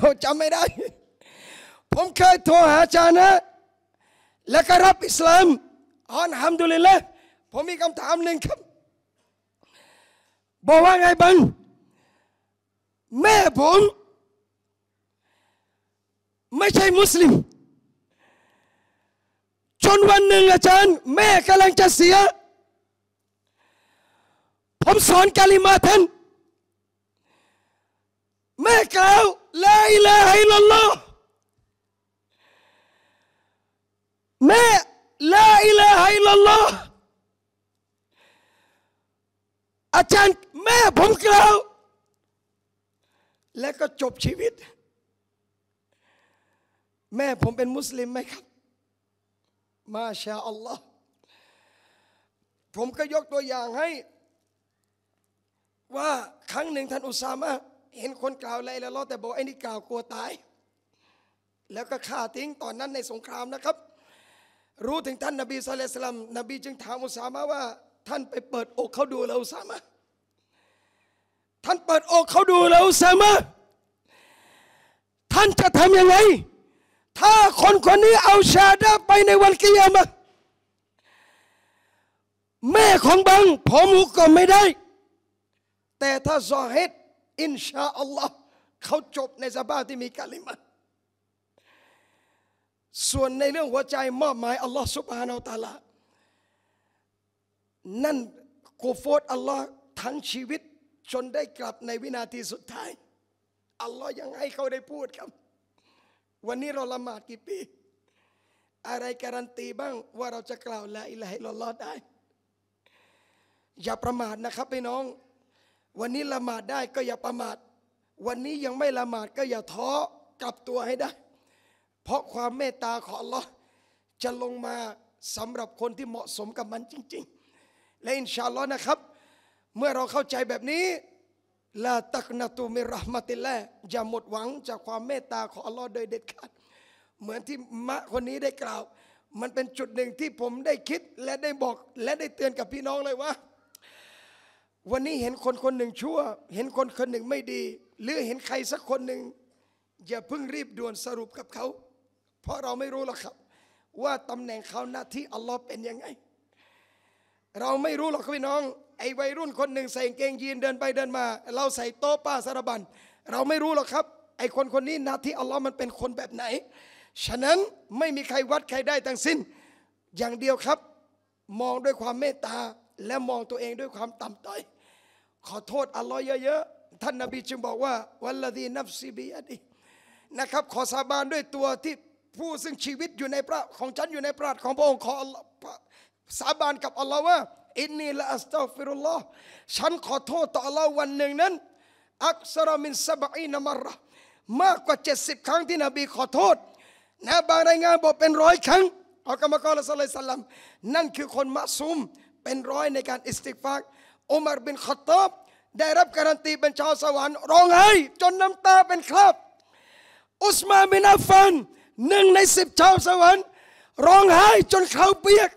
ผมจำไม่ได้ ผมเคยโทรหาอาจารย์นะ แล้วก็รับอิสลามอนฮัมดุลิลละผมมีคำถามหนึ่งครับ บอกว่าไงบังแม่ผม ไม่ใช่มุสลิม จนวันหนึ่งอาจารย์ แม่กำลังจะเสียผมสอนกาลิมาท่านแม่กล่าวลาอิลาฮิลลอฮ์แม่ลาอิลาฮิลลอฮ์อาจารย์แม่ผมกล่าว และก็จบชีวิต แม่ผมเป็นมุสลิมไหมครับ มาชาอัลลอฮ์ผมก็ยกตัวอย่างให้ว่าครั้งหนึ่งท่านอุสามะเห็นคนกล่าวอะไรแล้วแต่บอกไอ้นี่กล่าวกลัวตาย แล้วก็ฆ่าทิ้งตอนนั้นในสงครามนะครับ รู้ถึงท่านนบีสุลต่านนบีจึงถามอุสามะว่า ท่านไปเปิดอกเขาดูแล้วอุสามะท่านเปิดอกเขาดูแล้วอุสามะ ท่านจะทำยังไง ถ้าคนคนนี้เอาชาดาไปในวันกิยามะแม่ของบังผมก็ไม่ได้แต่ถ้าซอฮิดอินชาอัลลอฮ์เขาจบในสภาพที่มีกาลิมะส่วนในเรื่องหัวใจมอบหมายอัลลอฮ์สุบฮานาอัลตาลานั่นกูโอดอัลลอฮ์ทั้งชีวิต จนได้กลับในวินาทีสุดท้ายอัลลอฮ์ยังให้เขาได้พูดครับ วันนี้เราละหมาดกี่ปีอะไรการันตีบ้างว่าเราจะกล่าวละอิละฮิลลอฮ์ได้ อย่าประมาทนะครับพี่น้องวันนี้ละหมาดได้ก็อย่าประมาทวันนี้ยังไม่ละหมาดก็อย่าท้อกลับตัวให้ได้ เพราะความเมตตาของอัลลอฮ์จะลงมาสำหรับคนที่เหมาะสมกับมันจริง ๆ และอินชาอัลลอฮ์นะครับ เมื่อเราเข้าใจแบบนี้ลาตักนาตูมิรหมติลลอย่าหมดหวังจากความเมตตาของอัลลอฮ์โดยเด็ดขาด เหมือนที่มะคนนี้ได้กล่าว มันเป็นจุดหนึ่งที่ผมได้คิดและได้บอกและได้เตือนกับพี่น้องเลยว่าวันนี้เห็นคนคนหนึ่งชั่ว เห็นคนคนหนึ่งไม่ดีหรือเห็นใครสักคนหนึ่งอย่าเพิ่งรีบด่วนสรุปกับเขาเพราะเราไม่รู้หรอกครับ ว่าตำแหน่งเขาหน้าที่อัลลอฮ์เป็นยังไง เราไม่รู้หรอกพี่น้องไอ้วัยรุ่นคนหนึ่งใส่เกงยีนเดินไปเดินมา เราใส่โต๊ะป้าสารบันเราไม่รู้หรอกครับ ไอ้คนคนนี้หน้าที่อัลลอฮ์มันเป็นคนแบบไหน ฉะนั้นไม่มีใครวัดใครได้ทั้งสิ้น อย่างเดียวครับ มองด้วยความเมตตาและมองตัวเองด้วยความต่ำต้อยขอโทษอัลลอฮ์เยอะๆท่านนบีจึงบอกว่า วัลลดีนับซีบีอดีนะครับ ขอสาบานด้วยตัวที่ผู้ซึ่งชีวิตอยู่ในพระของฉันอยู่ในพระของพระองค์ขอสาบานกับอัลลอฮ์ว่าอินนีละอัสตอฟิรุลลอฮ์ฉันขอโทษต่ออัลลอฮ์วันหนึ่งนั้น อักษรมินสบอีนามรมากกว่า 70 ครั้งที่นบีขอโทษ นะบางรายงานบอกเป็นร้อยครั้งอัลกามะกอลสลัยสลลัมนั่นคือคนมะซุมเป็นร้อยในการอิสติกฟักอุมารบินขตอบ ได้รับการันตีเป็นชาวสวรรค์ร้องไห้จนน้ำตาเป็นคราบ อุสมาบินอัฟฟันหนึ่งในสิบชาวสวรรค์ ร้องไห้จนเขาเปียก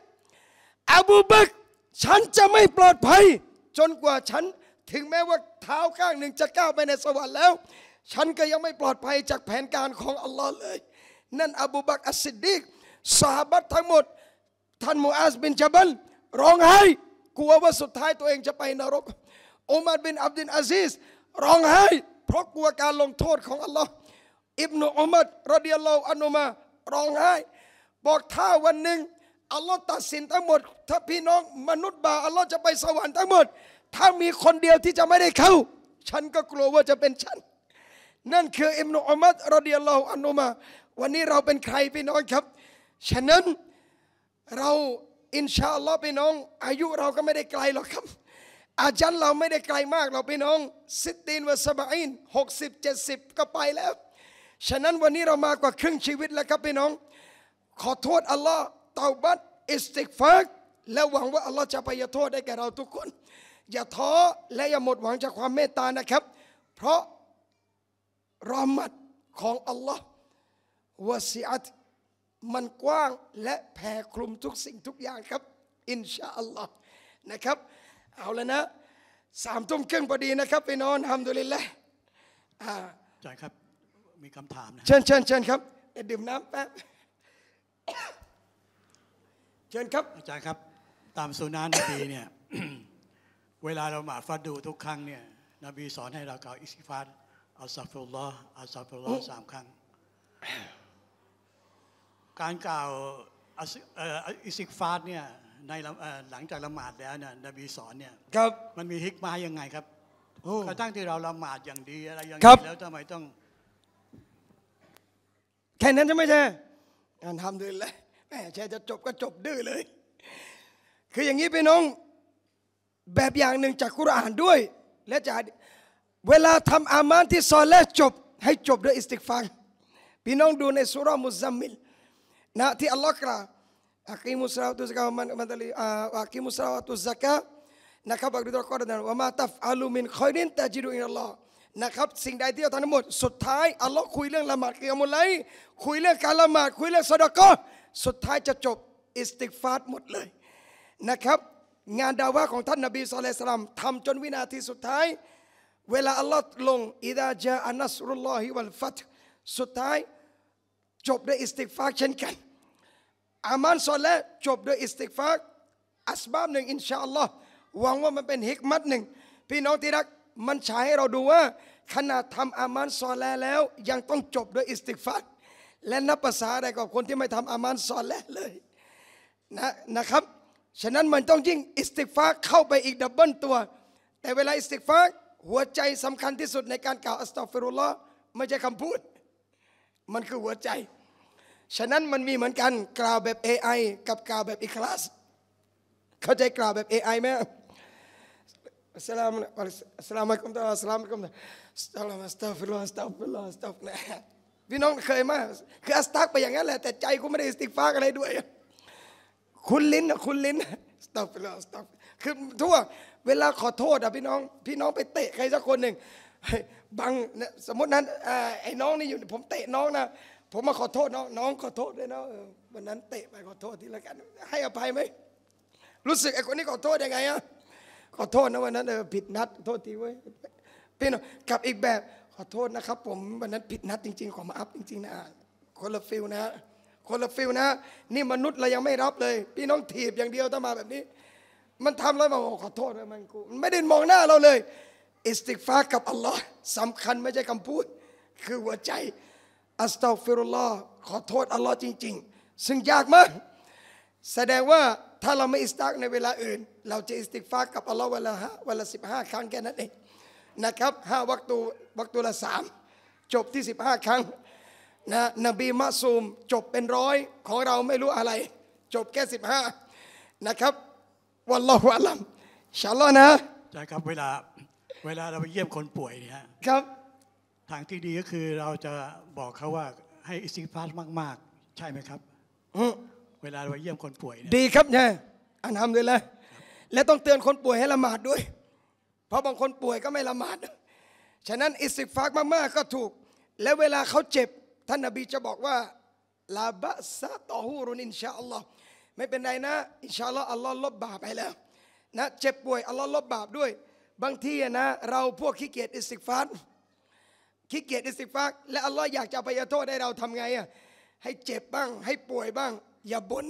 อบูบักฉันจะไม่ปลอดภัยจนกว่าฉันถึงแม้ว่าเท้าข้างหนึ่งจะก้าวไปในสวรรค์แล้ว ฉันก็ยังไม่ปลอดภัยจากแผนการของอัลลอฮ์เลย นั่นอบูบักอัสซิดดีกสาบัตทั้งหมด ท่านมูอาซบินจับัลร้องไห้ กลัวว่าสุดท้ายตัวเองจะไปนรกอุมัรบินอับดินอาซิสร้องไห้ เพราะกลัวการลงโทษของอัลลอฮ์อิบนุอุมัดรดิยัลลอฮุอันุมาร้องไห้ บอกถ้าวันหนึ่งอัลลอฮ์ตัดสินทั้งหมด ถ้าพี่น้อง มนุษย์บาอัลลอฮ์จะไปสวรรค์ทั้งหมด ถ้ามีคนเดียวที่จะไม่ได้เข้า ฉันก็กลัวว่าจะเป็นฉัน นั่นคืออิบนุอุมัดรดิยัลลอฮุอันุมา วันนี้เราเป็นใครพี่น้องครับฉะนั้นเราอินชาอัลลอฮพี่น้อง อายุเราก็ไม่ได้ไกลหรอกครับ อาจารย์เราไม่ได้ไกลมากเราพี่น้องสิตีนวัสบายินหกสิบเจ็ดสิบก็ไปแล้วฉะนั้นวันนี้เรามากว่าครึ่งชีวิตแล้วครับพี่น้อง ขอโทษอัลลอฮ์เตาบัตอิสติกฟักและหวังว่าอัลลอฮ์จะไปยโทษได้แก่เราทุกคน อย่าท้อและอย่าหมดหวังจากความเมตตานะครับเพราะรอมัดของอัลลอฮ์วาสิอัตมันกว้างและแผ่คลุมทุกสิ่งทุกอย่างครับ อินชาอัลลอฮ์นะครับ เอาแล้วนะสามทุ่มครึ่งพอดีนะครับไปนอนทำดูลิลละอาจารย์ครับมีคำถามนะเชิญเชิญเชิญครับเดี๋ยวดื่มน้ำแป๊บเชิญครับอาจารย์ครับ ตามสุนานนบีเนี่ยเวลาเรามาฟัดดูทุกครั้งเนี่ยนบีสอนให้เรากล่าวอิสติฟารอัสซาฟุลลอฮ์อัสซาฟุลลอฮ์สามครั้งการกล่าวอิสิกฟาดเนี่ยในหลังจากละหมาดแล้วเนี่ยนบีสอนเนี่ยครับมันมีฮิกมายังไงครับกระทั่งที่เราละหมาดอย่างดีอะไรอย่างนี้แล้วทำไมต้องแค่นั้นจะไม่ใช่การทำดื้อแลยแม่แช่จะจบก็จบดื้อเลย คืออย่างนี้พี่น้องแบบอย่างหนึ่งจากคุรานด้วย และจากเวลาทำอามานที่ซอลและจบ ให้จบด้วยอิสติกฟารพี่น้องดูในสุรมุซัมมิลนะที่อัลลอฮ์กล่าวอาคิมุสลาวตุสกามันมันตะลีอาคิมุสลาวตุสกานะครับบอกด้วยข้อนันว่ามาตัฟอาลูมินคอยนินตะจิดูอินอัลลอฮ์นะครับ สิ่งใดที่เราทำทั้งหมด สุดท้าย อัลลอฮ์คุยเรื่องละหมาดกิยามุไลคุยเรื่องการละหมาด คุยเรื่องสดก็สุดท้ายจะจบ อิสติกฟาดหมดเลย นะครับ งานดาวะของท่านนบีสุลัสลามทำจนวินาทีสุดท้าย เวลาอัลลอฮ์ลง อิดาจาอันัสรุลลอฮิวัลฟัตสุดท้ายจบด้วยอิสติกฟากเช่นกันอามันซอและจบด้วยอิสติกฟากอัสบาบหนึ่งอินชาอัลลอฮ์หวังว่ามันเป็นฮิกมัดหนึ่งพี่น้องที่รักมันฉายให้เราดูว่าขนาดทำอามันซอลแล้ว ยังต้องจบด้วยอิสติกฟากและนับภาษาอะไรกับคนที่ไม่ทำอามันซอแลเลยนะนะครับฉะนั้นมันต้องยิ่งอิสติกฟากเข้าไปอีกดับเบิลตัว แต่เวลาอิสติกฟากหัวใจสำคัญที่สุดในการกล่าวอัสตัฟิรุลลอฮ์ไม่ใช่คำพูดมันคือหัวใจ ฉะนั้นมันมีเหมือนกันกล่าวแบบ AI กับกล่าวแบบอีคลาส เข้าใจกล่าวแบบ AI ไหมสลามสลามอัลกุมตาสลามอัลกุมตาสลามอัสตัฟิลอัสตัฟิลอัสตัฟนะพี่น้องเคยมาคืออัสตัก ไปอย่างนั้นแหละแต่ใจกูไม่ได้สติฟ้าอะไรด้วย คุณลิ้นนะคุณลิ้นสตัฟิลอัสตัฟคือทั่วเวลาขอโทษอ่ะพี่น้อง พี่น้องไปเตะใครสักคนหนึ่งบางสมมตินั้นไอ้น้องนี่อยู่ ผมเตะน้องนะ ผมมาขอโทษ น้องน้องขอโทษด้วยนะวันนั้นเตะไปขอโทษทีละกัน ให้อภัยไหมรู้สึกไอ้คนนี้ขอโทษยังไงอะขอโทษนะวันนั้นผิดนัดโทษทีเว้ยพี่น้องกับอีกแบบขอโทษนะครับ ผมวันนั้นผิดนัดจริงๆขอมาอัพจริงๆนะคนละฟิลนะคนละฟิลนะ นี่มนุษย์เรายังไม่รับเลย พี่น้องถีบอย่างเดียวถ้ามาแบบนี้ มันทำแล้วมาขอโทษมันกูไม่ได้มองหน้าเราเลยอิสติกฟากับอัลลอฮ์สำคัญไม่ใช่คำพูด คือหัวใจอัสตอฟิรุลลอฮ์ขอโทษอัลลอฮ์จริง ๆ ซึ่งยากมากแสดงว่าถ้าเราไม่อิสตักในเวลาอื่น เราจะอิสติกฟากับอัลลอฮ์วันละวันละสิบห้าครั้งแค่นั้นเองนะครับห้าวักตูวักตูละสามจบที่สิบห้าครั้งนะนบีมะซูม จบเป็นร้อยของเราไม่รู้อะไร จบแค่สิบห้านะครับวันลอฮุอัลลัมชัลลอนะใช่ครับเวลาเวลาเราไปเยี่ยมคนป่วยเนี่ยครับทางที่ดีก็คือเราจะบอกเขาว่าให้อิสติฟาสมาก ๆ ใช่ไหมครับเวลาเราไปเยี่ยมคนป่วยดีครับเนี่ยอันทำเลยหละและต้องเตือนคนป่วยให้ละหมาดด้วย เพราะบางคนป่วยก็ไม่ละหมาดฉะนั้นอิสติฟาสมากๆก็ถูก และเวลาเขาเจ็บท่านนบีจะบอกว่าลาบะซาตอฮูรุนอินชาอัลลอฮ์ไม่เป็นไรนะ อินชาอัลลอฮ์อัลลอฮ์ลบบาปให้แล้ว นะ เจ็บป่วยอัลลอฮ์ลบบาปด้วยบางทีนะเราพวกขี้เกียจอิสติกฟารขี้เกียจอิสติกฟารและอัลลอฮ์อยากจะไปโทษให้เราทำไงอ่ะให้เจ็บบ้าง ให้ป่วยบ้าง อย่าบ่น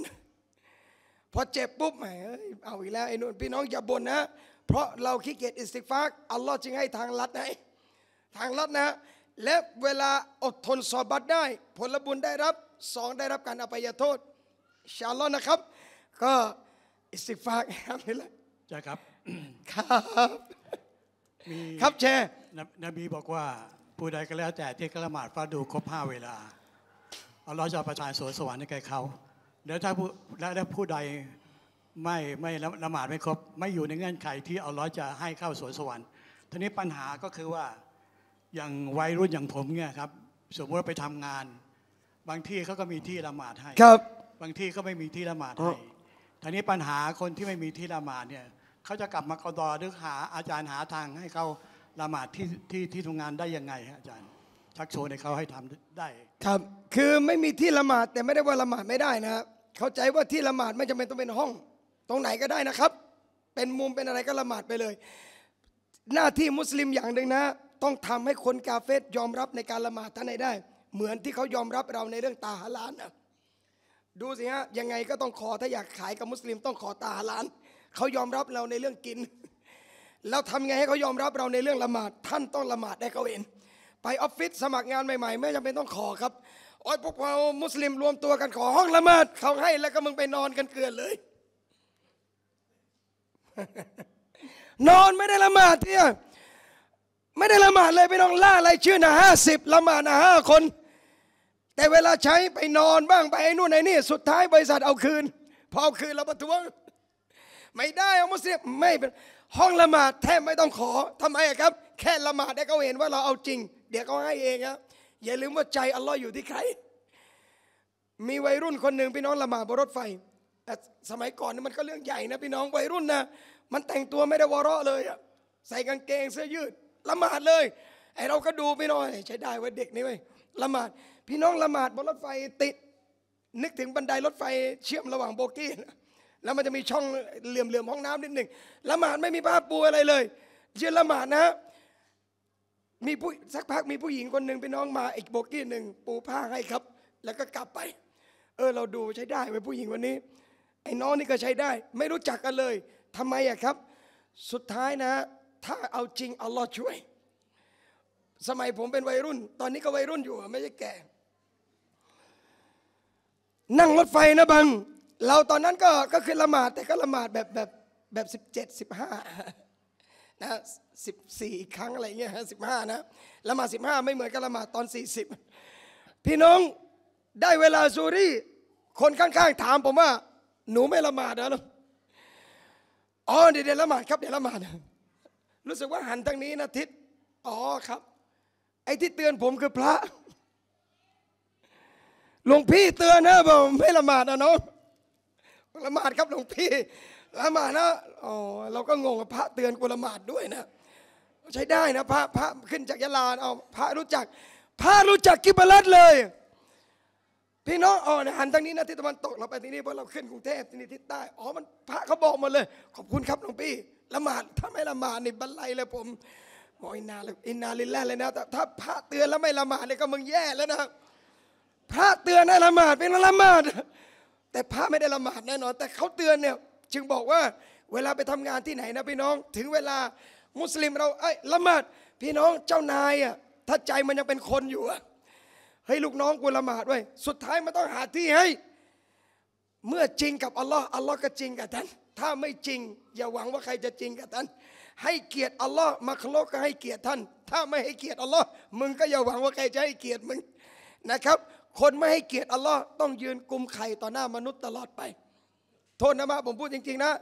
พอเจ็บปุ๊บแหมเอาอีกแล้วไอ้นุ่นพี่น้องอย่าบ่นนะ เพราะเราขี้เกียจอิสติกฟารอัลลอฮ์จึงให้ทางลัดให้ทางลัดนะและเวลาอดทนสอบบัดได้ ผลบุญได้รับสองได้รับการอภัยโทษชาลอนะครับ ก็อิสติกฟารครับนี่แหละใช่ครับครับครับแชร์นบีบอกว่าผู้ใดก็แล้ว แต่ที่กระหมาดฟ้าดูครบห้าเวลาอาลลอจะประทานสวนสวรรค์ให้แก่เขาแล้วถ้าผู้และผู้ใดไม่ไม่ละหมาดไม่ครบไม่อยู่ในเงื่อนไขที่เอาล้อจะให้เข้าสวนสวรรค์ทีนี้ปัญหาก็คือว่าอย่างวัยรุ่นอย่างผมเนี่ยครับสมมติว่าไปทำงาน บางที่เขาก็มีที่ละหมาดให้ครับบางที่ก็ไม่มีที่ละหมาดให้ทีนี้ปัญหาคนที่ไม่มีที่ละหมาดเนี่ยเขาจะกลับมากอดอหรือหาอาจารย์หาทางให้เขาละหมาดที่ที่ที่ทำงานได้ยังไงฮะอาจารย์ ชักโชว์ให้เขาให้ทำได้ครับ คือไม่มีที่ละหมาดแต่ไม่ได้ว่าละหมาดไม่ได้นะครับเข้าใจว่าที่ละหมาดไม่จำเป็นต้องเป็นห้อง ตรงไหนก็ได้นะครับ เป็นมุมเป็นอะไรก็ละหมาดไปเลย หน้าที่มุสลิมอย่างหนึ่งนะ ต้องทำให้คนกาเฟตยอมรับในการละหมาดท่านใดได้ เหมือนที่เขายอมรับเราในเรื่องตาฮาลานนะดูสิฮะยังไงก็ต้องขอถ้าอยากขายกับมุสลิม ต้องขอตาฮาลานเขายอมรับเราในเรื่องกินเราทำไงให้เขายอมรับเราในเรื่องละหมาดท่านต้องละหมาดได้เขาเอง ไปออฟฟิศสมัครงานใหม่ๆไม่จำเป็นต้องขอครับโอ้ยพวกเรามุสลิมรวมตัวกันขอห้องละหมาดเขาให้แล้วก็มึงไปนอนกันเกลือนเลย นอนไม่ได้ละหมาดเนี่ยไม่ได้ละหมาดเลยไปนองล่าอะไรชื่อนะห้าสิบละหมาดนะห้าคน แต่เวลาใช้ไปนอน บ้างไปไอ้นู่นไอ้นี่สุดท้ายบริษัทเอาคืน พอเอาคืนเราประท้วงไม่ได้เอามุสลิมไม่เป็นห้องละหมาดแทบไม่ต้องขอทำไมครับ แค่ละหมาดได้เขาเห็นว่าเราเอาจริง เดี๋ยวเขาให้เองครับอย่าลืมว่าใจอัลลอฮ์อยู่ที่ใคร มีวัยรุ่นคนหนึ่งพี่น้องละหมาดบนรถไฟแต่สมัยก่อนนี่มันก็เรื่องใหญ่นะพี่น้องวัยรุ่นนะมันแต่งตัวไม่ได้วอร์เลยอะใส่กางเกงเสื้อยืดละหมาดเลยไอเราก็ดูพี่น้องใช้ได้ว่าเด็กนี่เว้ยละหมาด พี่น้องละหมาดบนรถไฟติดนึกถึงบันไดรถไฟ เชื่อมระหว่างโบกี้นะแล้วมันจะมีช่องเหลื่อมๆห้องน้ำนิดหนึ่งละหมาดไม่มีผ้าปูอะไรเลยเชื่ละหมาดนะ มีผู้สักพักมีผู้หญิงคนหนึ่งเป็น้องมาอีกโบกี้หนึ่งปูผ้าให้ครับ แล้วก็กลับไป เออเราดูใช้ได้ไหมผู้หญิงวันนี้ ไอ้น้องนี่ก็ใช้ได้ ไม่รู้จักกันเลย ทำไมอะครับ สุดท้ายนะถ้าเอาจริงอัลลอฮ์ช่วย สมัยผมเป็นวัยรุ่น ตอนนี้ก็วัยรุ่นอยู่ ไม่ใช่แก่ นั่งรถไฟนะบังเราตอนนั้นก็ก็คือละหมาดแต่ก็ละหมาดแบบแบบแบบสิบเจ็ดสิบห้านะสิบสี่ครั้งอะไรเงี้ยสิบห้านะละหมาดสิบห้าไม่เหมือนกับละหมาดตอนสี่สิบพี่น้องได้เวลาซูรี่คนข้างๆ ถามผมว่า หนูไม่ละหมาดนะลูกอ๋อเดี๋ยวละหมาดครับเดี๋ยวละหมาดรู้สึกว่าหันทางนี้นะทิศอ๋อครับ ไอ้ที่เตือนผมคือพระหลวงพี่เตือนนะบอกไม่ละหมาดนะน้องละหมาดครับหลวงพี่ละหมาดนะอ๋อเราก็งงพระเตือนกูละหมาดด้วยนะใช้ได้นะพระพระขึ้นจากยะลาเอาพระรู้จัก พระรู้จักกิบลัดเลยพี่น้องอ๋อหันทางนี้นะที่ตะวันตกเราไปที่นี่เพราะเราขึ้นกรุงเทพที่นี่ทิศใต้อ๋อมันพระเขาบอกมาเลยขอบคุณครับหลวงพี่ละหมาดถ้าไม่ละหมาดนี่บันไลเลยผมบอกอินนาเลยอินนาลินแล่เลยนะแต่ถ้าพระเตือนแล้วไม่ละหมาดเนี่ยก็มึงแย่แล้วนะพระเตือนให้ละหมาดเป็นละหมาดแต่พระไม่ได้ละหมาดแน่นอน แต่เขาเตือนเนี่ย จึงบอกว่า เวลาไปทำงานที่ไหนนะพี่น้องถึงเวลามุสลิมเราเอ้ยละหมาดพี่น้องเจ้านายอ่ะถ้าใจมันยังเป็นคนอยู่อ่ะให้ลูกน้องกูละหมาดด้วยสุดท้ายมันต้องหาที่ให้ เมื่อจริงกับอัลลอฮ์อัลลอฮ์ก็จริงกับท่าน ถ้าไม่จริง อย่าหวังว่าใครจะจริงกับท่านให้เกียรติอัลลอฮ์มาคลกก็ให้เกียรติท่าน ถ้าไม่ให้เกียรติอัลลอฮ์มึงก็อย่าหวังว่าใครจะให้เกียรติมึงนะครับคนไม่ให้เกียรติอัลลอฮ์ต้องยืนกุมไข่ต่อหน้ามนุษย์ตลอดไปโทษนะมาผมพูดจริง ๆ นะ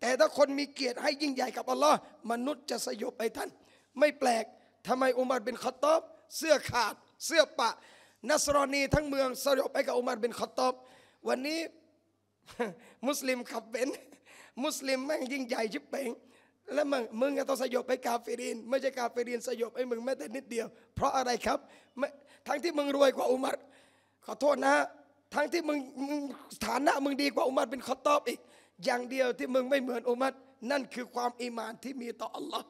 แต่ถ้าคนมีเกียรติให้ยิ่งใหญ่กับอัลลอฮ์มนุษย์จะสยบไปท่าน ไม่แปลกทำไมอุมัรเป็นขอตอบ เสื้อขาดเสื้อปะนัสรอนีทั้งเมืองสยบไปกับอุมัรเป็นขอตอบ วันนี้มุสลิมขับเบนมุสลิมแม่งยิ่งใหญ่ชิบเป่งแล้วมึงมึงก็ต้องสยบไปกาเฟริน ไม่ใช่กาเฟรินสยบไอ้มึงแม้แต่นิดเดียว เพราะอะไรครับทั้งที่มึงรวยกว่าอุมัรขอโทษนะ ทั้งที่มึงฐานะมึงดีกว่าอุมัดเป็นคอตอบอีก อย่างเดียวที่มึงไม่เหมือนอุมัดนั่นคือความอิมานที่มีต่ออัลลอฮ์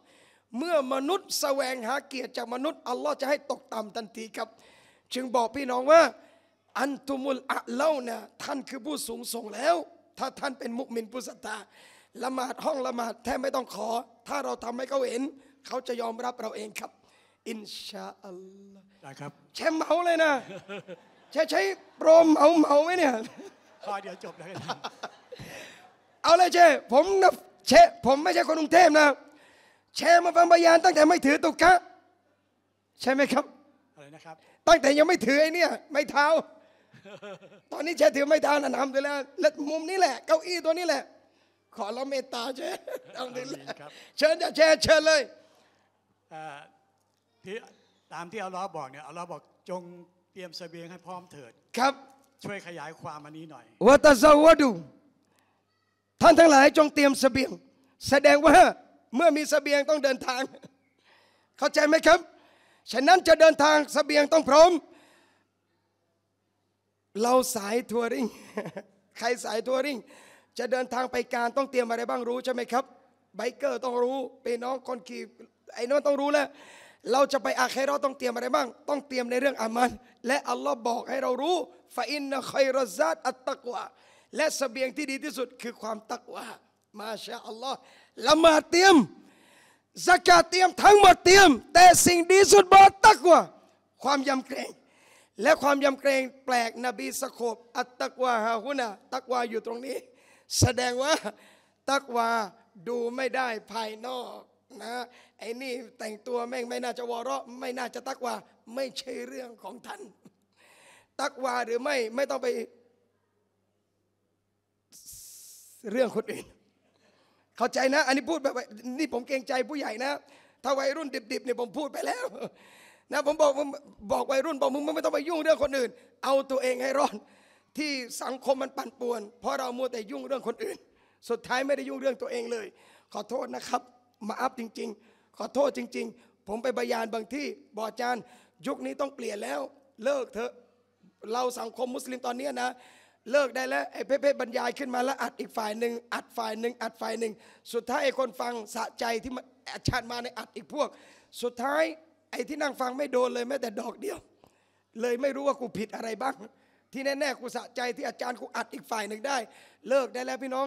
เมื่อมนุษย์แสวงหาเกียรติจากมนุษย์อัลลอฮ์จะให้ตกต่ำทันทีครับ จึงบอกพี่น้องว่า อันตุมุลอะเล่านะท่านคือผู้สูงส่งแล้ว ถ้าท่านเป็นมุมินผู้ศรัทธาละหมาดห้องละหมาดแทบไม่ต้องขอ ถ้าเราทำให้เขาเห็น เขาจะยอมรับเราเองครับ อินชาอัลลอฮ์ได้ครับ แชมเมาเลยนะช้ใช้โปรม เอมาเมาไหมเนี่ยพอเดี๋ยวจบแล้วัเอาเลยเช ผมนะเชผมไม่ใช่คนกรุงเทพนะเชมาฟังพยานตั้งแต่ไม่ถือตุกะใช่ไหมครับอะไรนะครับ ตั้งแต่ยังไม่ถือไอ้นี่ไม่เท้า ตอนนี้เชถือไม่เท้านะนำไปแล้วและมุมนี้แหละ เก้าอี้ตัวนี้แหละ ขอรับเมตตาเชอัลดลลเชิญจะเชเชิญเลยที่ตามที่อัลลอฮ์บอกเนี่ยอัลลอฮ์บอกจงเตรียมเสบียงให้พร้อมเถิดครับช่วยขยายความอันนี้หน่อยวัตเซาวดูท่านทั้งหลายจงเตรียมเสบียง แสดงว่าเมื่อมีเสบียงต้องเดินทาง เข้าใจไหมครับ ฉะนั้นจะเดินทางเสบียงต้องพร้อม เราสายทัวริงใครสายทัวริงจะเดินทางไปการต้องเตรียมอะไรบ้างรู้ใช่ไหมครับไบเกอร์ต้องรู้ไปน้องคนขี่ไอ้น้องต้องรู้แล้วเราจะไปอาเคเราต้องเตรียมอะไรบ้าง ต้องเตรียมในเรื่องอามัน และอัลลอฮ์บอกให้เรารู้ฟาอินนะคอยรซาตอัตตะกวาและสเสบียงที่ดีที่สุดคือความตักวามาชาอัลลอฮ์ละมาเตรียมสกาเตรียมทั้งหมดเตรียม แต่สิ่งดีสุดบอตักวาความยำเกรงและความยำเกรง แปลกนบีสโคบอัตตะกวาฮาฮุนะตักวาอยู่ตรงนี้ แสดงว่า ตักวาดูไม่ได้ภายนอกนะไอ้นี่แต่งตัวแม่งไม่น่าจะวอระไม่น่าจะตักวาไม่ใช่เรื่องของท่าน ตักวาหรือไม่ไม่ต้องไปเรื่องคนอื่น เข้าใจนะ อันนี้พูดแบบนี่ผมเกรงใจผู้ใหญ่นะ ถ้าวัยรุ่นดิบๆเนี่ยผมพูดไปแล้วนะผมบอกบอกวัยรุ่นบอกมึงไม่ต้องไปยุ่งเรื่องคนอื่น เอาตัวเองให้รอดที่สังคมมันปั่นป่วนเพราะเรามัวแต่ยุ่งเรื่องคนอื่นสุดท้ายไม่ได้ยุ่งเรื่องตัวเองเลย ขอโทษนะครับมาอัพจริง ๆ ขอโทษจริง ๆ ผมไปบยานบางที่บอกอาจารย์ ยุคนี้ต้องเปลี่ยนแล้ว เลิกเถอะเราสังคมมุสลิมตอนนี้นะ เลิกได้แล้วไอ้เพศบรรยายขึ้นมาแล้วอัดอีกฝ่ายหนึ่งอัดฝ่ายหนึ่งอัดฝ่ายหนึ่งสุดท้ายไอ้คนฟังสะใจที่อาจารย์มาในอัดอีกพวก สุดท้ายไอ้ที่นั่งฟังไม่โดนเลยแม้แต่ดอกเดียว เลยไม่รู้ว่ากูผิดอะไรบ้างที่แน่ๆกูสะใจที่อาจารย์กูอัดอีกฝ่ายหนึ่งได้ เลิกได้แล้วพี่น้อง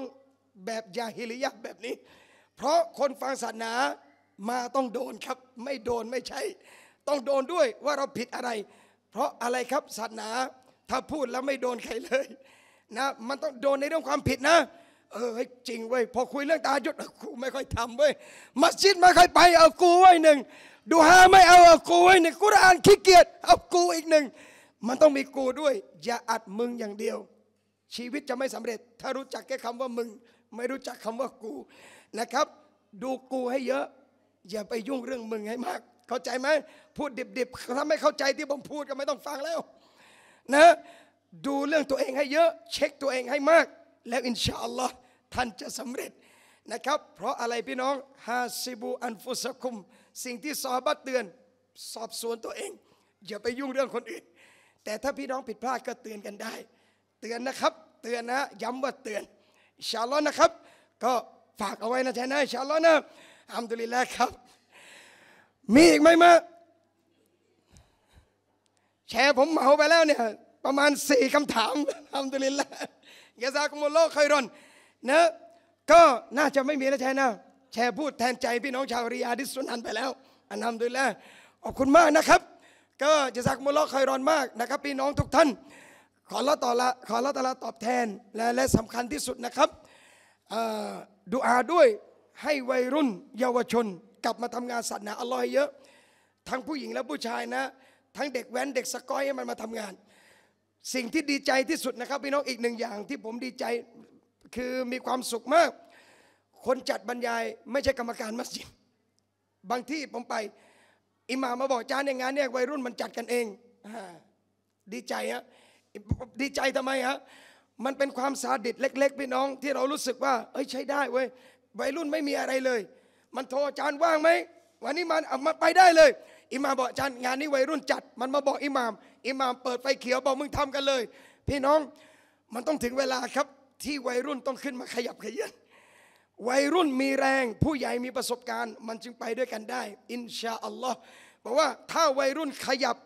แบบยาฮิลิยะแบบนี้เพราะคนฟังศาสนา มาต้องโดนครับ ไม่โดนไม่ใช่ต้องโดนด้วยว่าเราผิดอะไร เพราะอะไรครับศาสนา ถ้าพูดแล้วไม่โดนใครเลย นะ มันต้องโดนในเรื่องความผิดนะ เออจริงเว้ยพอคุยเรื่องตาหยุดกูไม่ค่อยทำเว้ยมัสยิดไม่ค่อยไปเอากูไว้หนึ่งดูฮาไม่เอาเอากูไว้หนึ่งกุร่านขี้เกียจเอากูอีกหนึ่งมันต้องมีกูด้วย อย่าอัดมึงอย่างเดียว ชีวิตจะไม่สำเร็จ ถ้ารู้จักแค่คำว่ามึง ไม่รู้จักคำว่ากูนะครับดูกูให้เยอะ อย่าไปยุ่งเรื่องมึงให้มาก เข้าใจไหมพูดดิบๆถ้าไม่เข้าใจที่ผมพูดก็ไม่ต้องฟังแล้วนะดูเรื่องตัวเองให้เยอะ เช็คตัวเองให้มาก แล้วอินชาอัลลอฮ์ท่านจะสำเร็จนะครับ เพราะอะไรพี่น้องฮาซิบูอันฟุสคุม สิ่งที่ซอบัตเตือนสอบสวนตัวเอง อย่าไปยุ่งเรื่องคนอื่น แต่ถ้าพี่น้องผิดพลาดก็เตือนกันได้ เตือนนะครับ เตือนนะ ย้ำว่าเตือนอินชาอัลลอฮ์นะครับก็ฝากเอาไว้นะแทนนหมชาอัลลอฮนะอัมดุลิลละครับ มีอีกไหมมะแชร์ผมเมาไปแล้วเนี่ยประมาณสี่คำถามอัมดุลิลละยาซากุมุลโลคอยรอนเนะก็น่าจะไม่มีแล้วแช่ไหมแชร์พูดแทนใจพี่น้องชาวริยาดิสุนันไปแล้วอันทำดุลิลละขอบคุณมากนะครับ ก็จะซากมุลลอคอยรอนมากนะครับ พี่น้องทุกท่านขอละต่อละขอละต่อละตอบแทนและและสำคัญที่สุดนะครับดูอาด้วยให้วัยรุ่นเยาวชน กลับมาทำงานศาสนาอัลลอฮ์เยอะ ทั้งผู้หญิงและผู้ชายนะ ทั้งเด็กแว้นเด็กสกอยให้มันมาทำงาน สิ่งที่ดีใจที่สุดนะครับ พี่น้องอีกหนึ่งอย่างที่ผมดีใจคือมีความสุขมาก คนจัดบรรยาย ไม่ใช่กรรมการมัสยิดบางที่ผมไปอิหม่ามาบอกจานในงานเนี่ยวัยรุ่นมันจัดกันเองดีใจฮะดีใจทำไมฮะมันเป็นความสาดิตเล็ก ๆพี่น้องที่เรารู้สึกว่า เอ้ยใช้ได้เว้ยวัยรุ่นไม่มีอะไรเลย มันโทรอาจารย์ว่างไหมวันนี้มันมาไปได้เลยอิหม่ามบอกอาจารย์งานนี้วัยรุ่นจัด มันมาบอกอิหม่าม อิหม่ามเปิดไฟเขียวบอกมึงทำกันเลย พี่น้องมันต้องถึงเวลาครับที่วัยรุ่นต้องขึ้นมาขยับขยันวัยรุ่นมีแรง ผู้ใหญ่มีประสบการณ์ มันจึงไปด้วยกันได้อินชาอัลลอฮ์บอกว่าถ้าวัยรุ่นขยับ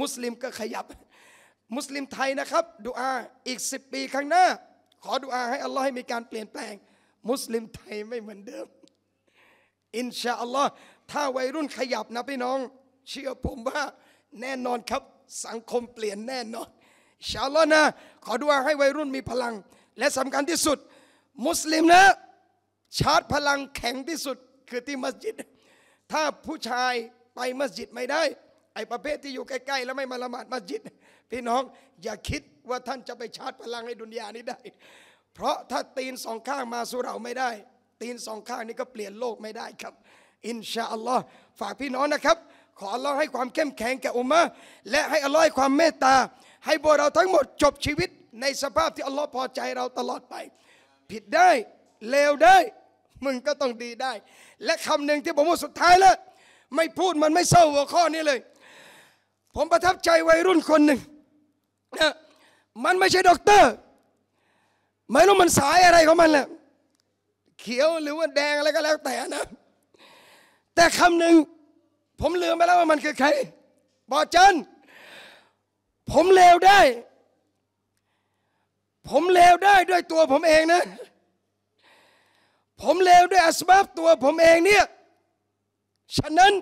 มุสลิมก็ขยับมุสลิมไทยนะครับดูอาอีก10ปีข้างหน้า ขอดูอาให้อัลลอฮ์ให้มีการเปลี่ยนแปลง มุสลิมไทยไม่เหมือนเดิม อินชาอัลลอฮ์ถ้าวัยรุ่นขยับนะพี่น้อง เชื่อผมว่า แน่นอนครับ สังคมเปลี่ยนแน่นอนชาลอนะ ขอดูอาให้วัยรุ่นมีพลัง และสำคัญที่สุด มุสลิมนะ ชาร์จพลังแข็งที่สุดคือที่มัสยิด ถ้าผู้ชายไปมัสยิดไม่ได้ ไอ้ประเภทที่อยู่ใกล้ ๆ แล้วไม่มาละหมาดมัสยิดพี่น้องอย่าคิดว่าท่านจะไปชาร์จพลังในดุนยานี้ได้ เพราะถ้าตีนสองข้างมาสู่เราไม่ได้ ตีนสองข้างนี้ก็เปลี่ยนโลกไม่ได้ครับ อินชาอัลลอฮ์ฝากพี่น้องนะครับ ขออัลลอฮ์ให้ความเข้มแข็งแก่อุมะและให้อัลลอฮ์ให้ความเมตตา ให้พวกเราทั้งหมดจบชีวิต ในสภาพที่อัลลอฮ์พอใจเราตลอดไป ผิดได้เลวได้ มึงก็ต้องดีได้ และคำหนึ่งที่ผมพูดสุดท้ายแล้วไม่พูดมันไม่เศร้าหัวข้อนี้เลย ผมประทับใจวัยรุ่นคนหนึ่งนะมันไม่ใช่ด็อกเตอร์ไม่รู้มันสายอะไรของมันแหละเขียวหรือว่าแดงอะไรก็แล้วแต่นะ แต่คำหนึ่งผมลืมไปแล้วว่ามันคือใครบอจันผมเลวได้ ผมเลวได้ด้วยตัวผมเองนะ ผมเลวด้วยอัสบับตัวผมเองเนี่ย ฉะนั้น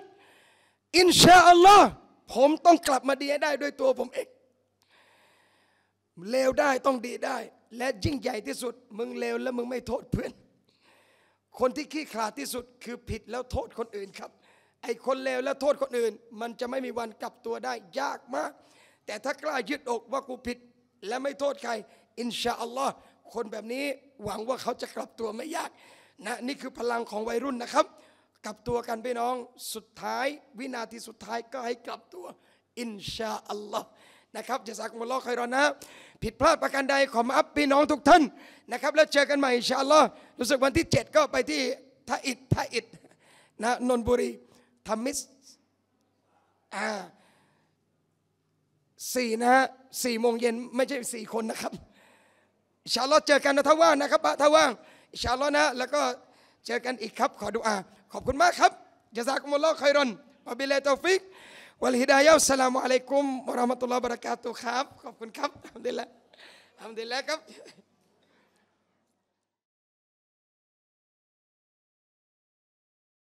อินชาอัลลอฮ์ผมต้องกลับมาดีได้ด้วยตัวผมเองเลวได้ต้องดีได้และยิ่งใหญ่ที่สุดมึงเลวแล้วมึงไม่โทษเพื่อนคนที่ขี้ขลาดที่สุดคือผิดแล้วโทษคนอื่นครับไอ้คนเลวแล้วโทษคนอื่น มันจะไม่มีวันกลับตัวได้ยากมากแต่ถ้ากล้ายึดอกว่ากูผิดและไม่โทษใคร อินชาอัลลอฮ์คนแบบนี้หวังว่าเขาจะกลับตัวไม่ยากนะนี่คือพลังของวัยรุ่นนะครับ กลับตัวกันพี่น้องสุดท้าย วินาทีสุดท้ายก็ให้กลับตัวอินชาอัลลอฮ์นะครับจะสักมุลลอคอยรอนนะผิดพลาดประการใดขอมาอัพพี่น้องทุกท่านนะครับแล้วเจอกันใหม่อินชาอัลลอฮ์รู้สึกวันที่7ก็ไปที่ท่าอิดท่าอิดนะนนบุรีทามิสอ่าสี่นะฮะสี่โมงเย็นไม่ใช่สี่คนนะครับอินชาอัลลอฮ์เจอกันนะท้ว่างนะครับร้าว่างอินชาอัลลอฮ์นะแล้วก็เจอกันอีกครับ ขอดุอาขอบคุณมากครับจะสักมุลลอคอยรอนอบิเลตอฟิกวัลฮิดายะอัสสลามุอะลัยกุมวะเราะห์มะตุลลอฮ์บะเราะกาตุฮ์ครับขอบคุณครับอัลฮัมดุลิลละห์อัลฮัมดุลิลละห์ครับ